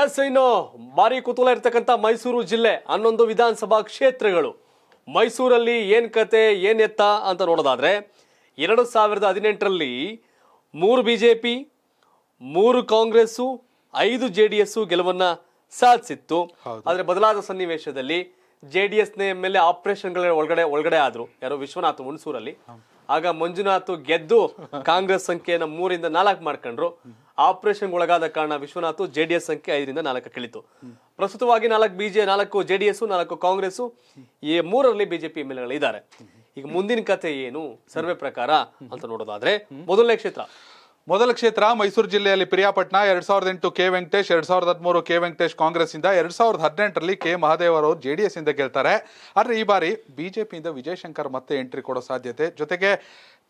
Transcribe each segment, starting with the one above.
S ಇನ್ನು ಭಾರಿ ಕುತೂಹಲ ಇರ್ತಕ್ಕಂಥ ಮೈಸೂರು ಜಿಲ್ಲೆ ಹನ್ನೊಂದು ವಿಧಾನಸಭಾ ಕ್ಷೇತ್ರಗಳು ಮೈಸೂರಲ್ಲಿ ಏನು ಕತೆ ಏನು ಎತ್ತ ಅಂತ ನೋಡೋದಾದ್ರೆ ಎರಡು ಸಾವಿರದ ಹದಿನೆಂಟರಲ್ಲಿ ಮೂರು ಬಿ ಜೆ ಪಿ ಮೂರು ಕಾಂಗ್ರೆಸ್ಸು ಐದು ಜೆ ಡಿ ಎಸ್ಸು ಗೆಲುವನ್ನು ಸಾಧಿಸಿತ್ತು ಆದರೆ ಬದಲಾದ ಸನ್ನಿವೇಶದಲ್ಲಿ ಜೆ ಡಿ ಎಸ್ನ ಮೇಲೆ ಆಪರೇಷನ್ಗಳ ಒಳಗಡೆ ಒಳಗಡೆ ಆದ್ರು ಯಾರೋ ವಿಶ್ವನಾಥ್ ಹುಣಸೂರಲ್ಲಿ ಆಗ ಮಂಜುನಾಥ್ ಗೆದ್ದು ಕಾಂಗ್ರೆಸ್ ಸಂಖ್ಯೆಯನ್ನು ಮೂರಿಂದ ನಾಲ್ಕು ಮಾಡ್ಕೊಂಡ್ರು ಆಪರೇಷನ್ ಒಳಗಾದ ಕಾರಣ ವಿಶ್ವನಾಥ್ ಜೆಡಿಎಸ್ ಸಂಖ್ಯೆ ಐದರಿಂದ ನಾಲ್ಕು ಕಳಿತು ಪ್ರಸ್ತುತವಾಗಿ ನಾಲ್ಕು ಬಿಜೆ ನಾಲ್ಕು ಜೆಡಿಎಸ್ ನಾಲ್ಕು ಕಾಂಗ್ರೆಸ್ ಈ ಮೂರರಲ್ಲಿ ಬಿಜೆಪಿ ಎಮ್ಎಲ್ಎಗಳು ಇದ್ದಾರೆ ಈಗ ಮುಂದಿನ ಕಥೆ ಏನು ಸರ್ವೆ ಪ್ರಕಾರ ಅಂತ ನೋಡೋದಾದ್ರೆ ಮೊದಲನೇ ಕ್ಷೇತ್ರ ಮೊದಲ ಕ್ಷೇತ್ರ ಮೈಸೂರು ಜಿಲ್ಲೆಯಲ್ಲಿ ಪ್ರಿಯಾಪಟ್ನ ಎರಡ್ ಸಾವಿರದ ಎಂಟು ಕೆ ವೆಂಕಟೇಶ್ ಎರಡ್ ಸಾವಿರದ ಹದಿಮೂರು ಕೆ ವೆಂಕಟೇಶ್ ಕಾಂಗ್ರೆಸ್ ಇಂದ ಎರಡ್ ಸಾವಿರದ ಹದಿನೆಂಟರಲ್ಲಿ ಕೆ ಮಹಾದೇವ್ ಅವರು ಜೆಡಿಎಸ್ ಇಂದ ಗೆಲ್ತಾರೆ ಆದ್ರೆ ಈ ಬಾರಿ ಬಿಜೆಪಿಯಿಂದ ವಿಜಯಶಂಕರ್ ಮತ್ತೆ ಎಂಟ್ರಿ ಕೊಡೋ ಸಾಧ್ಯತೆ ಜೊತೆಗೆ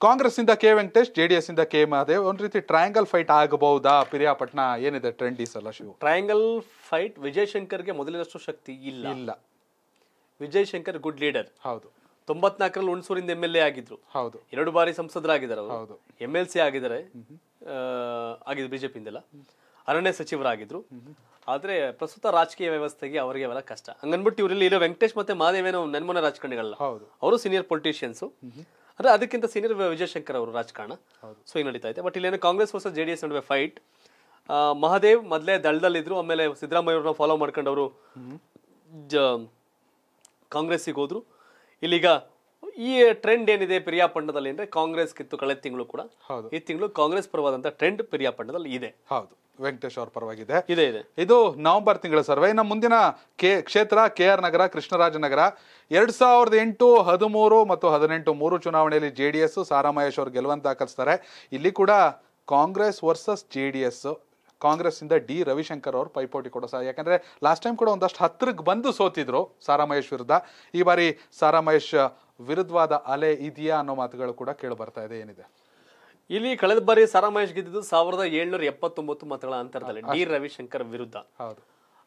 ಕಾಂಗ್ರೆಸ್ ಇಂದ ಕೆ ವೆಂಕಟೇಶ್ ಜೆಡಿಎಸ್ ಇಂದ ಕೆ ಮಹಾದೇವ್ ಒಂದ್ ರೀತಿ ಟ್ರಯಾಂಗಲ್ ಫೈಟ್ ಆಗಬಹುದಾ ಪಿರಿಯಾಪಟ್ನ ಏನಿದೆ ಟ್ರೆಂಡ್ ಈ ಸಲ ಟ್ರಯಾಂಗಲ್ ಫೈಟ್ ವಿಜಯ್ ಶಂಕರ್ಗೆ ಮೊದಲಿನಷ್ಟು ಶಕ್ತಿ ಇಲ್ಲ ಇಲ್ಲ ವಿಜಯ್ ಶಂಕರ್ ಗುಡ್ ಲೀಡರ್ ಹೌದು ತೊಂಬತ್ನಾಲ್ಕರಲ್ಲಿ ಹುಣಸೂರಿಂದ ಎಂ ಎಲ್ ಎ ಆಗಿದ್ರು ಹೌದು ಎರಡು ಬಾರಿ ಸಂಸದರಾಗಿದ್ದಾರೆ ಹೌದು ಎಂ ಎಲ್ ಸಿ ಆಗಿದ್ದಾರೆ ಆಗಿದ್ರು ಬಿಜೆಪಿಯಿಂದೆಲ್ಲ ಅರಣ್ಯ ಸಚಿವರಾಗಿದ್ರು ಆದ್ರೆ ಪ್ರಸ್ತುತ ರಾಜಕೀಯ ವ್ಯವಸ್ಥೆಗೆ ಅವರಿಗೆ ಅವೆಲ್ಲ ಕಷ್ಟ ಹಂಗನ್ಬಿಟ್ಟು ಇವರಲ್ಲಿ ಇರೋ ವೆಂಕಟೇಶ್ ಮತ್ತೆ ಮಹಾದೇವೇನೋ ನನ್ಮನ ರಾಜಕಾರಣಿಗಳಲ್ಲ ಅವರು ಸೀನಿಯರ್ ಪೊಲಿಟಿಷಿಯನ್ಸ್ ಅಂದ್ರೆ ಅದಕ್ಕಿಂತ ಸೀನಿಯರ್ ವಿಜಯಶಂಕರ್ ಅವರು ರಾಜಕಾರಣ ಸೊ ಈಗ ನಡೀತಾ ಇದೆ ಬಟ್ ಇಲ್ಲೇನು Congress versus J D S ನಡುವೆ ಫೈಟ್ ಮಹಾದೇವ್ ಮೊದಲೇ ದಳದಲ್ಲಿದ್ರು ಆಮೇಲೆ ಸಿದ್ದರಾಮಯ್ಯ ಅವ್ರನ್ನ ಫಾಲೋ ಮಾಡ್ಕೊಂಡು ಅವರು ಜ ಕಾಂಗ್ರೆಸ್ಸಿಗೆ ಹೋದ್ರು ಇಲ್ಲಿಗ ಈ ಟ್ರೆಂಡ್ ಏನಿದೆ ಪಿರಿಯಾಪಂಡದಲ್ಲಿ ಅಂದ್ರೆ ಕಾಂಗ್ರೆಸ್ ಕಿತ್ತು ಕಳೆದ ತಿಂಗಳು ಕೂಡ ಈ ತಿಂಗಳು ಕಾಂಗ್ರೆಸ್ ಪರವಾದಂತ ಟ್ರೆಂಡ್ ಪಿರಿಯಾಪಂಡದಲ್ಲಿ ಇದೆ ಹೌದು ವೆಂಕಟೇಶ್ ಅವ್ರ ಪರವಾಗಿದೆ ಇದೆ ಇದೆ ಇದು ನವೆಂಬರ್ ತಿಂಗಳ ಸರ್ವೆ ಇನ್ನು ಮುಂದಿನ ಕೆ ಕ್ಷೇತ್ರ ಕೆ ಆರ್ ನಗರ ಕೃಷ್ಣರಾಜನಗರ ಎರಡ್ ಸಾವಿರದ ಎಂಟು ಹದಿಮೂರು ಮತ್ತು ಹದಿನೆಂಟು ಮೂರು ಚುನಾವಣೆಯಲ್ಲಿ ಜೆ ಡಿ ಎಸ್ ಸಾರಾಮಹೇಶ್ ಅವರು ಗೆಲುವನ್ನು ದಾಖಲಿಸ್ತಾರೆ ಇಲ್ಲಿ ಕೂಡ Congress versus J D S ಕಾಂಗ್ರೆಸ್ಸಿಂದ ಡಿ ರವಿಶಂಕರ್ ಅವರು ಪೈಪೋಟಿ ಕೊಡೋ ಸಹ ಯಾಕಂದ್ರೆ ಲಾಸ್ಟ್ ಟೈಮ್ ಕೂಡ ಒಂದಷ್ಟು ಹತ್ತಿರಕ್ಕೆ ಬಂದು ಸೋತಿದ್ರು ಸಾರಾಮಹೇಶ್ ವಿರುದ್ಧ ಈ ಬಾರಿ ಸಾರಾಮಹೇಶ್ ವಿರುದ್ಧವಾದ ಅಲೆ ಇದೆಯಾ ಅನ್ನೋ ಮಾತುಗಳು ಕೂಡ ಕೇಳಿ ಬರ್ತಾ ಇದೆ ಏನಿದೆ ಇಲ್ಲಿ ಕಳೆದ ಬಾರಿ ಸಾರಾಮಹೇಶ್ ಮಹೇಶ್ ಗೆದ್ದಿದ್ದು ಸಾವಿರದ ಏಳ್ನೂರ ಎಪ್ಪತ್ತೊಂಬತ್ತು ಮತಗಳ ಅಂತರದಲ್ಲಿ ಡಿ ರವಿಶಂಕರ್ ವಿರುದ್ಧ ಹೌದು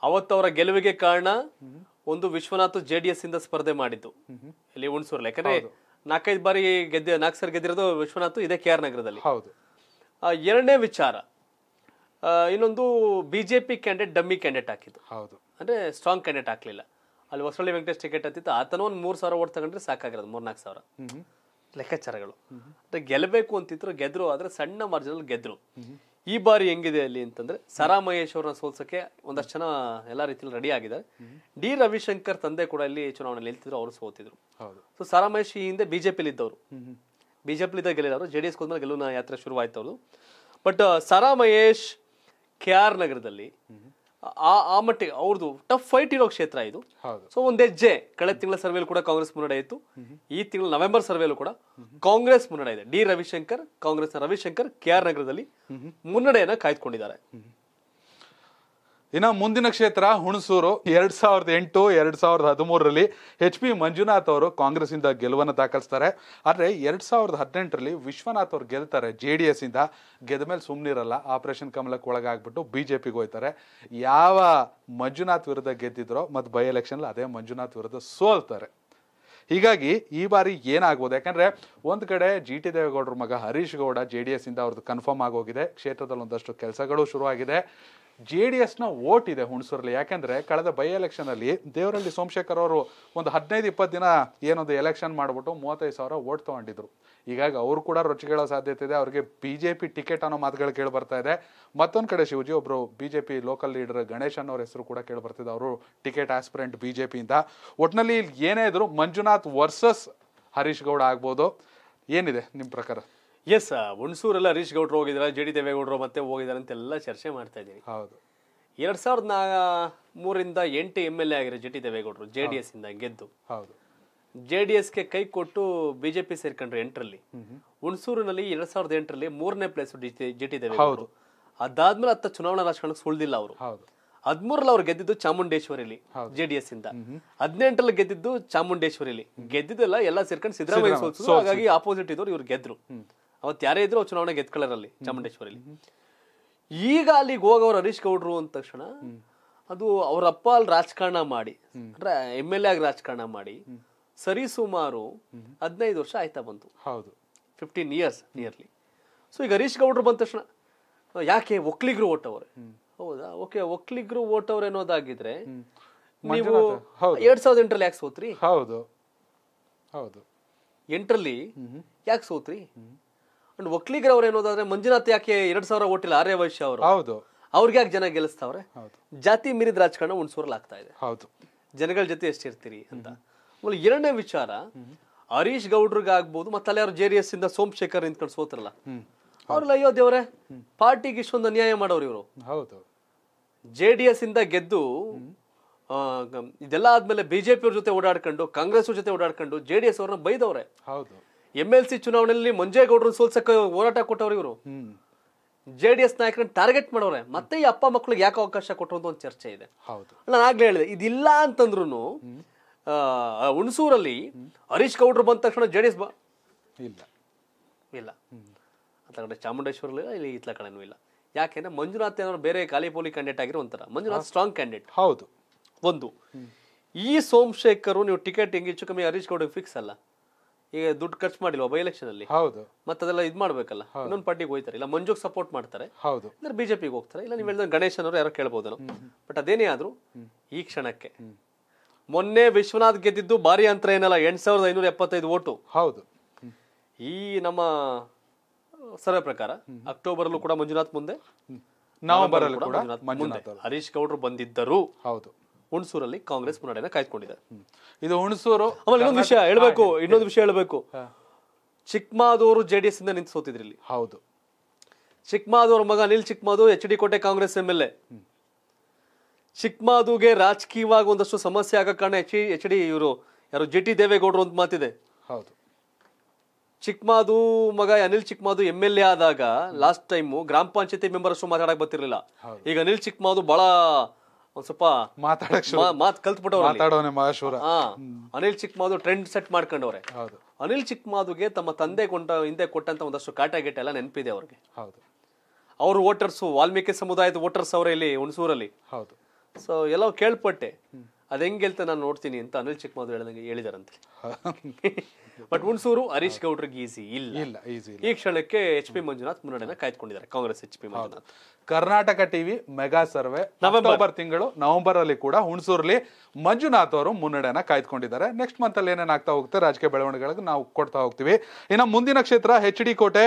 ಅವತ್ತು ಅವರ ಗೆಲುವಿಗೆ ಕಾರಣ ಒಂದು ವಿಶ್ವನಾಥ್ ಜೆಡಿಎಸ್ ಇಂದ ಸ್ಪರ್ಧೆ ಮಾಡಿದ್ದು ಇಲ್ಲಿ ಹುಣಸೂರ್ ಯಾಕಂದ್ರೆ ನಾಲ್ಕೈದು ಬಾರಿ ಗೆದ್ದ ನಾಲ್ಕು ಗೆದ್ದಿರೋದು ವಿಶ್ವನಾಥ್ ಇದೇ ಕೆ ಆರ್ ನಗರದಲ್ಲಿ ಹೌದು ಎರಡನೇ ವಿಚಾರ ಇನ್ನೊಂದು ಬಿಜೆಪಿ ಕ್ಯಾಂಡಿಡೇಟ್ ಡಮ್ಮಿ ಕ್ಯಾಂಡಿಡೇಟ್ ಹಾಕಿದ್ದು ಹೌದು ಅಂದ್ರೆ ಸ್ಟ್ರಾಂಗ್ ಕ್ಯಾಂಡಿಡೇಟ್ ಹಾಕ್ಲಿಲ್ಲ ಅಲ್ಲಿ ಹೊಸಳ್ಳಿ ವೆಂಕಟೇಶ್ ಟಿಕೆಟ್ ಹತ್ತಿತ್ತು ಆತನ ಒಂದು ಮೂರ್ ಸಾವಿರ ಓಟ್ ತಗೊಂಡ್ರೆ ಸಾಕಾಗಿರೋದು ಮೂರ್ನಾಲ್ಕು ಸಾವಿರ ಲೆಕ್ಕಾಚಾರಗಳು ಅಂದ್ರೆ ಗೆಲ್ಲಬೇಕು ಅಂತಿದ್ರು ಗೆದ್ರು ಆದ್ರೆ ಸಣ್ಣ ಮಾರ್ಜಿನಲ್ಲಿ ಗೆದ್ರು ಈ ಬಾರಿ ಹೆಂಗಿದೆ ಅಲ್ಲಿ ಅಂತಂದ್ರೆ ಸರಾ ಮಹೇಶ್ ಅವ್ರನ್ನ ಸೋಲ್ಸಕ್ಕೆ ಒಂದಷ್ಟು ಜನ ಎಲ್ಲಾ ರೀತಿಯಲ್ಲಿ ರೆಡಿ ಆಗಿದ್ದಾರೆ ಡಿ ರವಿಶಂಕರ್ ತಂದೆ ಕೂಡ ಇಲ್ಲಿ ಚುನಾವಣೆಯಲ್ಲಿ ನಿಲ್ತಿದ್ರು ಅವರು ಸೋತಿದ್ರು ಸೊ ಸರಾ ಈ ಹಿಂದೆ ಬಿಜೆಪಿಲಿ ಇದ್ದವರು ಬಿಜೆಪಿ ಇದ್ದಾಗ ಗೆಲ್ಲಿದವರು ಜೆ ಡಿ ಎಸ್ ಹೋದ್ಮೇಲೆ ಗೆಲುವಿನ ಯಾತ್ರೆ ಶುರುವಾಯ್ತವ್ರು but Sara Mahesh K R ನಗರದಲ್ಲಿ ಆ ಆ ಮಟ್ಟಿಗೆ ಅವ್ರದ್ದು ಟಫ್ ಫೈಟ್ ಇರೋ ಕ್ಷೇತ್ರ ಇದು ಸೊ ಒಂದ್ ಹೆಜ್ಜೆ ಕಳೆದ ತಿಂಗಳ ಸರ್ವೆಲ್ ಕೂಡ ಕಾಂಗ್ರೆಸ್ ಮುನ್ನಡೆ ಇತ್ತು ಈ ತಿಂಗಳ ನವೆಂಬರ್ ಸರ್ವೆಲ್ಲೂ ಕೂಡ ಕಾಂಗ್ರೆಸ್ ಮುನ್ನಡೆ ಇದೆ D Ravishankar Congress Ravishankar K R ನಗರದಲ್ಲಿ ಮುನ್ನಡೆಯನ್ನ ಕಾಯ್ದುಕೊಂಡಿದ್ದಾರೆ ಇನ್ನು ಮುಂದಿನ ಕ್ಷೇತ್ರ ಹುಣಸೂರು ಎರಡ್ ಸಾವಿರದ ಎಂಟು ಎರಡ್ ಸಾವಿರದ ಹದಿಮೂರರಲ್ಲಿ ಎಚ್ ಪಿ ಮಂಜುನಾಥ್ ಅವರು ಕಾಂಗ್ರೆಸ್ಸಿಂದ ಗೆಲುವನ್ನು ದಾಖಲಿಸ್ತಾರೆ ಆದರೆ ಎರಡ್ ಸಾವಿರದ ಹದಿನೆಂಟರಲ್ಲಿ ವಿಶ್ವನಾಥ್ ಅವರು ಗೆಲ್ತಾರೆ ಜೆ ಡಿ ಎಸ್ ಇಂದ ಗೆದ್ದ ಮೇಲೆ ಸುಮ್ಮನಿರಲ್ಲ ಆಪರೇಷನ್ ಕಮಲಕ್ಕೆ ಒಳಗಾಗ್ಬಿಟ್ಟು ಬಿ ಜೆ ಪಿಗೆ ಹೋಯ್ತಾರೆ ಯಾವ ಮಂಜುನಾಥ್ ವಿರುದ್ಧ ಗೆದ್ದಿದ್ರೋ ಮತ್ತು ಬೈ ಎಲೆಕ್ಷನ್ ಅದೇ ಮಂಜುನಾಥ್ ವಿರುದ್ಧ ಸೋಲ್ತಾರೆ ಹೀಗಾಗಿ ಈ ಬಾರಿ ಏನಾಗ್ಬೋದು ಯಾಕಂದರೆ ಒಂದು ಕಡೆ ಜಿ ಟಿ ದೇವೇಗೌಡರ ಮಗ Harish Gowda J D S ಇಂದ ಅವ್ರದ್ದು ಕನ್ಫರ್ಮ್ ಆಗೋಗಿದೆ ಕ್ಷೇತ್ರದಲ್ಲಿ ಒಂದಷ್ಟು ಕೆಲಸಗಳು ಶುರುವಾಗಿದೆ ಜೆ ಡಿ ಎಸ್ನ ಓಟ್ ಇದೆ ಹುಣಸೂರಲ್ಲಿ ಯಾಕೆಂದರೆ ಕಳೆದ ಬೈ ಎಲೆಕ್ಷನಲ್ಲಿ ದೇವರಳ್ಳಿ ಸೋಮಶೇಖರ್ ಅವರು ಒಂದು ಹದಿನೈದು ಇಪ್ಪತ್ತು ದಿನ ಏನೊಂದು ಎಲೆಕ್ಷನ್ ಮಾಡಿಬಿಟ್ಟು ಮೂವತ್ತೈದು ಸಾವಿರ ಓಟ್ ತೊಗೊಂಡಿದ್ರು ಹೀಗಾಗಿ ಅವರು ಕೂಡ ರುಚಿಗಳ ಸಾಧ್ಯತೆ ಇದೆ ಅವರಿಗೆ ಬಿ ಜೆ ಪಿ ಟಿಕೆಟ್ ಅನ್ನೋ ಮಾತುಗಳು ಕೇಳಿ ಬರ್ತಾ ಇದೆ ಮತ್ತೊಂದು ಕಡೆ ಶಿವಜಿ ಒಬ್ಬರು B J P local leader Ganesh ಅನ್ನೋರ ಹೆಸರು ಕೂಡ ಕೇಳಿ ಅವರು ಟಿಕೆಟ್ ಆಸ್ಪಿರೆಂಟ್ ಬಿ ಜೆ ಪಿಯಿಂದ ಇಲ್ಲಿ ಏನೇ ಇದ್ರು ಮಂಜುನಾಥ್ ವರ್ಸಸ್ ಹರೀಶ್ ಗೌಡ ಆಗ್ಬೋದು ಏನಿದೆ ನಿಮ್ಮ ಪ್ರಕಾರ ಎಸ್ ಹುಣಸೂರೆಲ್ಲ ಹರೀಶ್ ಗೌಡ್ರು ಹೋಗಿದ್ರ ಜೆ ಡಿ ದೇವೇಗೌಡರು ಮತ್ತೆ ಹೋಗಿದ್ದಾರೆ ಅಂತೆಲ್ಲ ಚರ್ಚೆ ಮಾಡ್ತಾ ಇದ್ದೀನಿ ಹೌದು ಎರಡ್ ಸಾವಿರದ ನಾ ಮೂರಿಂದ ಎಂಟು ಎಮ್ ಎಲ್ ಎ ಆಗಿರೋ ಜೆ ಟಿ ದೇವೇಗೌಡರು ಜೆ ಡಿ ಎಸ್ ಇಂದ ಗೆದ್ದು ಹೌದು ಜೆ ಡಿ ಎಸ್ಗೆ ಕೈ ಕೊಟ್ಟು ಬಿಜೆಪಿ ಸೇರ್ಕೊಂಡ್ರು ಎಂಟರಲ್ಲಿ ಹುಣಸೂರಿನಲ್ಲಿ ಎರಡ್ ಸಾವಿರದ ಎಂಟರಲ್ಲಿ ಮೂರನೇ ಪ್ಲೇಸ್ ಜೆ ಟಿ ದೇವೇಗೌಡರು ಅದಾದ್ಮೇಲೆ ಅತ್ತ ಚುನಾವಣಾ ರಾಜಕಾರಣಕ್ಕೆ ಸುಳ್ದಿಲ್ಲ ಅವರು ಹದಿಮೂರಲ್ಲಿ ಅವ್ರು ಗೆದ್ದಿದ್ದು ಚಾಮುಂಡೇಶ್ವರಿಲಿ ಜೆ ಡಿ ಎಸ್ ಇಂದ ಹದಿನೆಂಟರಲ್ಲಿ ಗೆದ್ದಿದ್ದು ಚಾಮುಂಡೇಶ್ವರಿಲಿ ಗೆದ್ದಿದ್ದೆಲ್ಲ ಎಲ್ಲ ಸೇರ್ಕೊಂಡು ಸಿದ್ದರಾಮಯ್ಯ ಸೋಲ್ಸಿದ್ರು ಹಾಗಾಗಿ ಆಪೋಸಿಟ್ ಇದ್ದವ್ರು ಇವ್ರು ಗೆದ್ರು ಅವತ್ತು ಯಾರೇ ಇದ್ರು ಚುನಾವಣೆ ಅಲ್ಲಿ ಚಾಮುಂಡೇಶ್ವರಿಲಿ ಈಗ ಅಲ್ಲಿಗೆ ಹೋಗೋರು ಹರೀಶ್ ಗೌಡ್ರು ಅಂದ ತಕ್ಷಣ ಅದು ಅವರಪ್ಪ ಅಲ್ಲಿ ರಾಜಕಾರಣ ಮಾಡಿ ಅಂದ್ರೆ ಎಮ್ ಎಲ್ ಎ ಆಗಿ ರಾಜಕಾರಣ ಮಾಡಿ ಸರಿ ಸುಮಾರು ಹದಿನೈದು ವರ್ಷ ಆಯ್ತಾ ಬಂತು ಹೌದು ಫಿಫ್ಟೀನ್ ಇಯರ್ಸ್ ನಿಯರ್ಲಿ ಸೊ ಈಗ ಹರೀಶ್ ಗೌಡ್ರು ಬಂದ ತಕ್ಷಣ ಯಾಕೆ ಒಕ್ಲಿಗರು ಅವ್ರೆ ಹೌದಾ ಓಕೆ ಒಕ್ಲಿಗರು ಅವ್ರೆ ಅನ್ನೋದಾಗಿದ್ರೆ ನೀವು ಎರಡ್ ಸಾವಿರದ ಎಂಟರಲ್ಲಿ ಯಾಕೆ ಸೋತ್ರಿ ಹೌದು ಹೌದು ಎಂಟರಲ್ಲಿ ಯಾಕೆ ಸೋತ್ರಿ ಅಂಡ್ ಏನೋ ಏನೋದಾದ್ರೆ ಮಂಜುನಾಥ್ ಯಾಕೆ ಎರಡ್ ಸಾವಿರ ಓಟಿಲ್ಲ ಆರ್ಯ ವೈಶ್ಯ ಅವರು ಹೌದು ಅವ್ರಿಗೆ ಯಾಕೆ ಜನ ಗೆಲ್ಲಿಸ್ತಾವ್ರೆ ಜಾತಿ ಮೀರಿದ ರಾಜಕಾರಣ ಹುಣಸೂರಲ್ಲಿ ಆಗ್ತಾ ಇದೆ ಹೌದು ಜನಗಳ ಜೊತೆ ಎಷ್ಟಿರ್ತೀರಿ ಅಂತ ಆಮೇಲೆ ಎರಡನೇ ವಿಚಾರ ಹರೀಶ್ ಗೌಡ್ರಿಗಾಗ್ಬೋದು ಮತ್ತೆ ಅವ್ರ ಜೆ ಡಿ ಎಸ್ ಇಂದ ಸೋಮಶೇಖರ್ ನಿಂತ್ಕೊಂಡು ಸೋತ್ರಲ್ಲ ಅವ್ರಲ್ಲ ಅಯ್ಯೋ ದೇವ್ರೆ ಪಾರ್ಟಿಗೆ ಇಷ್ಟೊಂದು ಅನ್ಯಾಯ ಮಾಡೋರು ಇವರು ಹೌದು ಜೆ ಡಿ ಎಸ್ ಇಂದ ಗೆದ್ದು ಇದೆಲ್ಲ ಆದ್ಮೇಲೆ ಬಿಜೆಪಿಯವ್ರ ಜೊತೆ ಓಡಾಡ್ಕೊಂಡು ಕಾಂಗ್ರೆಸ್ ಜೊತೆ ಓಡಾಡ್ಕೊಂಡು ಜೆ ಡಿ ಎಸ್ ಅವ್ರನ್ನ ಬೈದವ್ರೆ ಹೌದು ಎಮ್ ಎಲ್ ಸಿ ಚುನಾವಣೆಯಲ್ಲಿ ಮಂಜೇಗೌಡರು ಸೋಲ್ಸಕ್ಕೆ ಹೋರಾಟ ಕೊಟ್ಟವ್ರು ಇವರು ಜೆ ಡಿ ಎಸ್ ಟಾರ್ಗೆಟ್ ಮಾಡೋರೆ ಮತ್ತೆ ಈ ಅಪ್ಪ ಮಕ್ಕಳಿಗೆ ಯಾಕೆ ಅವಕಾಶ ಕೊಟ್ಟರು ಅಂತ ಒಂದು ಚರ್ಚೆ ಇದೆ ನಾನು ಆಗ್ಲೇ ಹೇಳಿದೆ ಇದಿಲ್ಲ ಅಂತಂದ್ರು ಹುಣಸೂರಲ್ಲಿ ಹರೀಶ್ ಗೌಡ್ರು ಬಂದ ತಕ್ಷಣ ಜೆ ಡಿ ಎಸ್ ಬಾ ಇಲ್ಲ ಇಲ್ಲ ಅದ ಕಡೆ ಚಾಮುಂಡೇಶ್ವರಲ್ಲಿ ಇಲ್ಲಿ ಇತ್ಲ ಕಡೆನೂ ಇಲ್ಲ ಯಾಕೆಂದ್ರೆ ಮಂಜುನಾಥ್ ಏನೋ ಬೇರೆ ಖಾಲಿ ಪೋಲಿ ಕ್ಯಾಂಡಿಡೇಟ್ ಆಗಿರೋ ಒಂಥರ ಮಂಜುನಾಥ್ ಸ್ಟ್ರಾಂಗ್ ಕ್ಯಾಂಡಿಡೇಟ್ ಹೌದು ಒಂದು ಈ ಸೋಮಶೇಖರು ನೀವು ಟಿಕೆಟ್ ಹೆಂಗೆ ಹೆಚ್ಚು ಕಮ್ಮಿ ಹರೀಶ್ ಗೌಡ್ರಿಗೆ ಫಿಕ್ಸ್ ಅಲ್ಲ ಈಗ ದುಡ್ಡು ಖರ್ಚು ಮಾಡಿಲ್ವಾ ಬೈ ಎಲೆಕ್ಷನ್ ಅಲ್ಲಿ ಹೌದು ಮತ್ತೆ ಇದು ಮಾಡ್ಬೇಕಲ್ಲ ಇನ್ನೊಂದು ಪಾರ್ಟಿಗೆ ಹೋಯ್ತಾರೆ ಇಲ್ಲ ಮಂಜುಗ್ ಸಪೋರ್ಟ್ ಮಾಡ್ತಾರೆ ಹೌದು ಅಂದ್ರೆ ಬಿಜೆಪಿಗೆ ಹೋಗ್ತಾರೆ ಇಲ್ಲ ನೀವು ಹೇಳಿದ್ರೆ ಗಣೇಶ್ ಯಾರೋ ಕೇಳ್ಬೋದು ಬಟ್ ಅದೇನೇ ಆದ್ರೂ ಈ ಕ್ಷಣಕ್ಕೆ ಮೊನ್ನೆ ವಿಶ್ವನಾಥ್ ಗೆದ್ದಿದ್ದು ಬಾರಿ ಅಂತರ ಏನಲ್ಲ ಎಂಟ್ ಸಾವಿರದ ಐನೂರ ಎಪ್ಪತ್ತೈದು ಓಟು ಹೌದು ಈ ನಮ್ಮ ಸರ್ವೆ ಪ್ರಕಾರ ಅಕ್ಟೋಬರ್ ಕೂಡ ಮಂಜುನಾಥ್ ಮುಂದೆ ನವೆಂಬರ್ ಹರೀಶ್ ಗೌಡ್ರು ಬಂದಿದ್ದರು ಹೌದು ಹುಣಸೂರಲ್ಲಿ ಕಾಂಗ್ರೆಸ್ ಮುನ್ನಡೆಯನ್ನು ಕಾಯ್ದುಕೊಂಡಿದೆ ಇದು ಹುಣಸೂರು ಆಮೇಲೆ ಇನ್ನೊಂದು ವಿಷಯ ಹೇಳ್ಬೇಕು ಇನ್ನೊಂದು ವಿಷಯ ಹೇಳ್ಬೇಕು ಚಿಕ್ಕಮಾದೂರು ಜೆಡಿಎಸ್ ಇಂದ ನಿಂತು ಸೋತಿದ್ರಿ ಇಲ್ಲಿ ಹೌದು ಚಿಕ್ಕಮಾದೂರ್ ಮಗ Anil Chikkamadu H D Kote Congress M L A ಚಿಕ್ಕಮಾದುಗೆ ರಾಜಕೀಯವಾಗಿ ಒಂದಷ್ಟು ಸಮಸ್ಯೆ ಆಗೋ ಕಾರಣ ಎಚ್ ಎಚ್ ಡಿ ಇವರು ಯಾರು ಜಿ ಟಿ ದೇವೇಗೌಡರು ಅಂತ ಮಾತಿದೆ ಹೌದು ಚಿಕ್ಕಮಾದು ಮಗ Anil Chikkamadu M L A ಆದಾಗ ಲಾಸ್ಟ್ ಟೈಮ್ ಗ್ರಾಮ ಪಂಚಾಯತಿ ಮೆಂಬರ್ ಅಷ್ಟು ಮಾತಾಡಕ್ಕೆ ಬರ್ತಿರ್ಲಿಲ್ಲ ಈಗ ಅನಿಲ್ ಚಿಕ್ಕಮಾದು ಬಹಳ ಒಂದ್ ಸ್ವಲ್ಪ ಮಾತಾಡಕ್ ಮಾತು ಕಲ್ತ್ಬಿಟ್ಟವ್ರು ಮಾತಾಡೋನೆ ಮಹಾಶೂರ ಅನಿಲ್ ಚಿಕ್ಕಮಾಧು ಟ್ರೆಂಡ್ ಸೆಟ್ ಮಾಡ್ಕೊಂಡವ್ರೆ ಹೌದು ಅನಿಲ್ ಚಿಕ್ಕಮಾಧುಗೆ ತಮ್ಮ ತಂದೆ ಕೊಟ್ಟ ಹಿಂದೆ ಕೊಟ್ಟಂತ ಒಂದಷ್ಟು ಕಾಟ ಗೀಟ ಎಲ್ಲ ನೆನಪಿದೆ ಅವ್ರಿಗೆ ಹೌದು ಅವ್ರ ವೋಟರ್ಸ್ ವಾಲ್ಮೀಕಿ ಸಮುದಾಯದ ವೋಟರ್ಸ್ ಅವರೇ ಇಲ್ಲಿ ಹುಣಸೂರಲ್ಲಿ ಹೌದು ಸೊ ಎಲ್ಲೋ ಕೇಳ್ಪಟ್ಟೆ ಅದ್ ಹೆಂಗ್ ಗೆಲ್ತ ನಾನು ನೋಡ್ತೀನಿ ಅಂತ ಅನಿಲ್ ಚಿಕ್ಮಾಧು ಹೇಳಿದಂಗೆ ಹೇಳಿದಾರಂತೆ ಬಟ್ ಹುಣಸೂರು ಹರೀಶ್ ಗೌಡ್ರಿಗೆ ಈಸಿ ಇಲ್ಲ ಇಲ್ಲ ಈಸಿ ಈ ಕ್ಷಣಕ್ಕೆ ಎಚ್ ಪಿ ಮಂಜುನಾಥ್ ಮುನ್ನಡೆನ ಕಾಯ್ದುಕೊಂಡಿದ್ದಾರೆ Congress H P Manjunath Karnataka TV mega survey November ತಿಂಗಳು ನವೆಂಬರ್ ಅಲ್ಲಿ ಕೂಡ ಹುಣಸೂರ್ಲಿ ಮಂಜುನಾಥ್ ಅವರು ಮುನ್ನಡೆನ ಕಾಯ್ದುಕೊಂಡಿದ್ದಾರೆ ನೆಕ್ಸ್ಟ್ ಮಂತ್ ಅಲ್ಲಿ ಏನೇನಾಗ್ತಾ ಹೋಗುತ್ತೆ ರಾಜಕೀಯ ಬೆಳವಣಿಗೆಗಳಿಗೆ ನಾವು ಕೊಡ್ತಾ ಹೋಗ್ತೀವಿ ಇನ್ನು ಮುಂದಿನ ಕ್ಷೇತ್ರ ಎಚ್ ಡಿ ಕೋಟೆ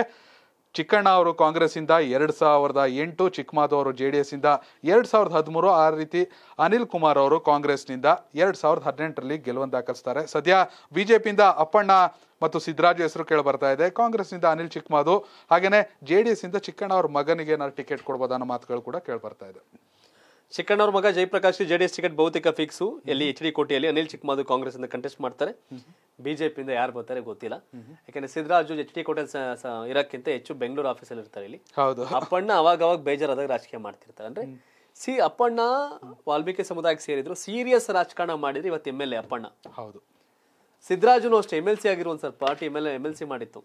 ಚಿಕ್ಕಣ್ಣ ಅವರು ಕಾಂಗ್ರೆಸ್ಸಿಂದ ಎರಡು ಸಾವಿರದ ಎಂಟು ಚಿಕ್ಕಮಾಧು ಅವರು ಜೆ ಡಿ ಇಂದ ಎರಡು ಸಾವಿರದ ಹದಿಮೂರು ಆ ರೀತಿ ಅನಿಲ್ ಕುಮಾರ್ ಅವರು ಕಾಂಗ್ರೆಸ್ನಿಂದ ಎರಡು ಸಾವಿರದ ಹದಿನೆಂಟರಲ್ಲಿ ಗೆಲುವನ್ನು ದಾಖಲಿಸ್ತಾರೆ ಸದ್ಯ ಬಿಜೆಪಿಯಿಂದ ಅಪ್ಪಣ್ಣ ಮತ್ತು ಸಿದ್ದರಾಜು ಹೆಸರು ಕೇಳಿ ಬರ್ತಾ ಇದೆ ಕಾಂಗ್ರೆಸ್ನಿಂದ ಅನಿಲ್ ಚಿಕ್ಕಮಾಧು ಹಾಗೆಯೇ ಜೆ ಡಿ ಎಸ್ಸಿಂದ ಚಿಕ್ಕಣ್ಣ ಅವ್ರ ಮಗನಿಗೆ ಏನಾದ್ರು ಟಿಕೆಟ್ ಕೊಡ್ಬೋದು ಅನ್ನೋ ಮಾತುಗಳು ಕೂಡ ಕೇಳಿ ಬರ್ತಾ ಇದೆ ಚಿಕ್ಕಣ್ಣವ್ರ ಮಗ ಜಯಪ್ರಕಾಶ್ ಜೆಡಿಎಸ್ ಟಿಕೆಟ್ ಬಹುತೇಕ ಫಿಕ್ಸ್ ಎಲ್ಲಿ ಎಚ್ ಡಿ ಕೋಟೆಯಲ್ಲಿ ಅನಿಲ್ ಚಿಕ್ಕಮಾದು ಕಾಂಗ್ರೆಸ್ ಇಂದ ಕಂಟೆಸ್ಟ್ ಮಾಡ್ತಾರೆ ಬಿಜೆಪಿಯಿಂದ ಯಾರು ಬರ್ತಾರೆ ಗೊತ್ತಿಲ್ಲ ಯಾಕಂದ್ರೆ ಸಿದ್ದರಾಜು ಎಚ್ ಡಿ ಕೋಟೆ ಇರೋಕ್ಕಿಂತ ಹೆಚ್ಚು ಬೆಂಗಳೂರು ಆಫೀಸಲ್ಲಿ ಇರ್ತಾರೆ ಇಲ್ಲಿ ಹೌದು ಅಪ್ಪಣ್ಣ ಅವಾಗ ಅವಾಗ ಬೇಜಾರಾದಾಗ ರಾಜಕೀಯ ಮಾಡ್ತಿರ್ತಾರೆ ಅಂದ್ರೆ ಸಿ ಅಪ್ಪಣ್ಣ ವಾಲ್ಮೀಕಿ ಸಮುದಾಯಕ್ಕೆ ಸೇರಿದ್ರು ಸೀರಿಯಸ್ ರಾಜಕಾರಣ ಮಾಡಿದ್ರೆ ಇವತ್ತು ಎಮ್ ಎಲ್ ಎ ಅಪ್ಪಣ್ಣ ಹೌದು ಸಿದ್ದರಾಜು ಅಷ್ಟೇ ಎಂ ಎಲ್ ಸಿ ಆಗಿರುವಂತ party M L M L C ಮಾಡಿತ್ತು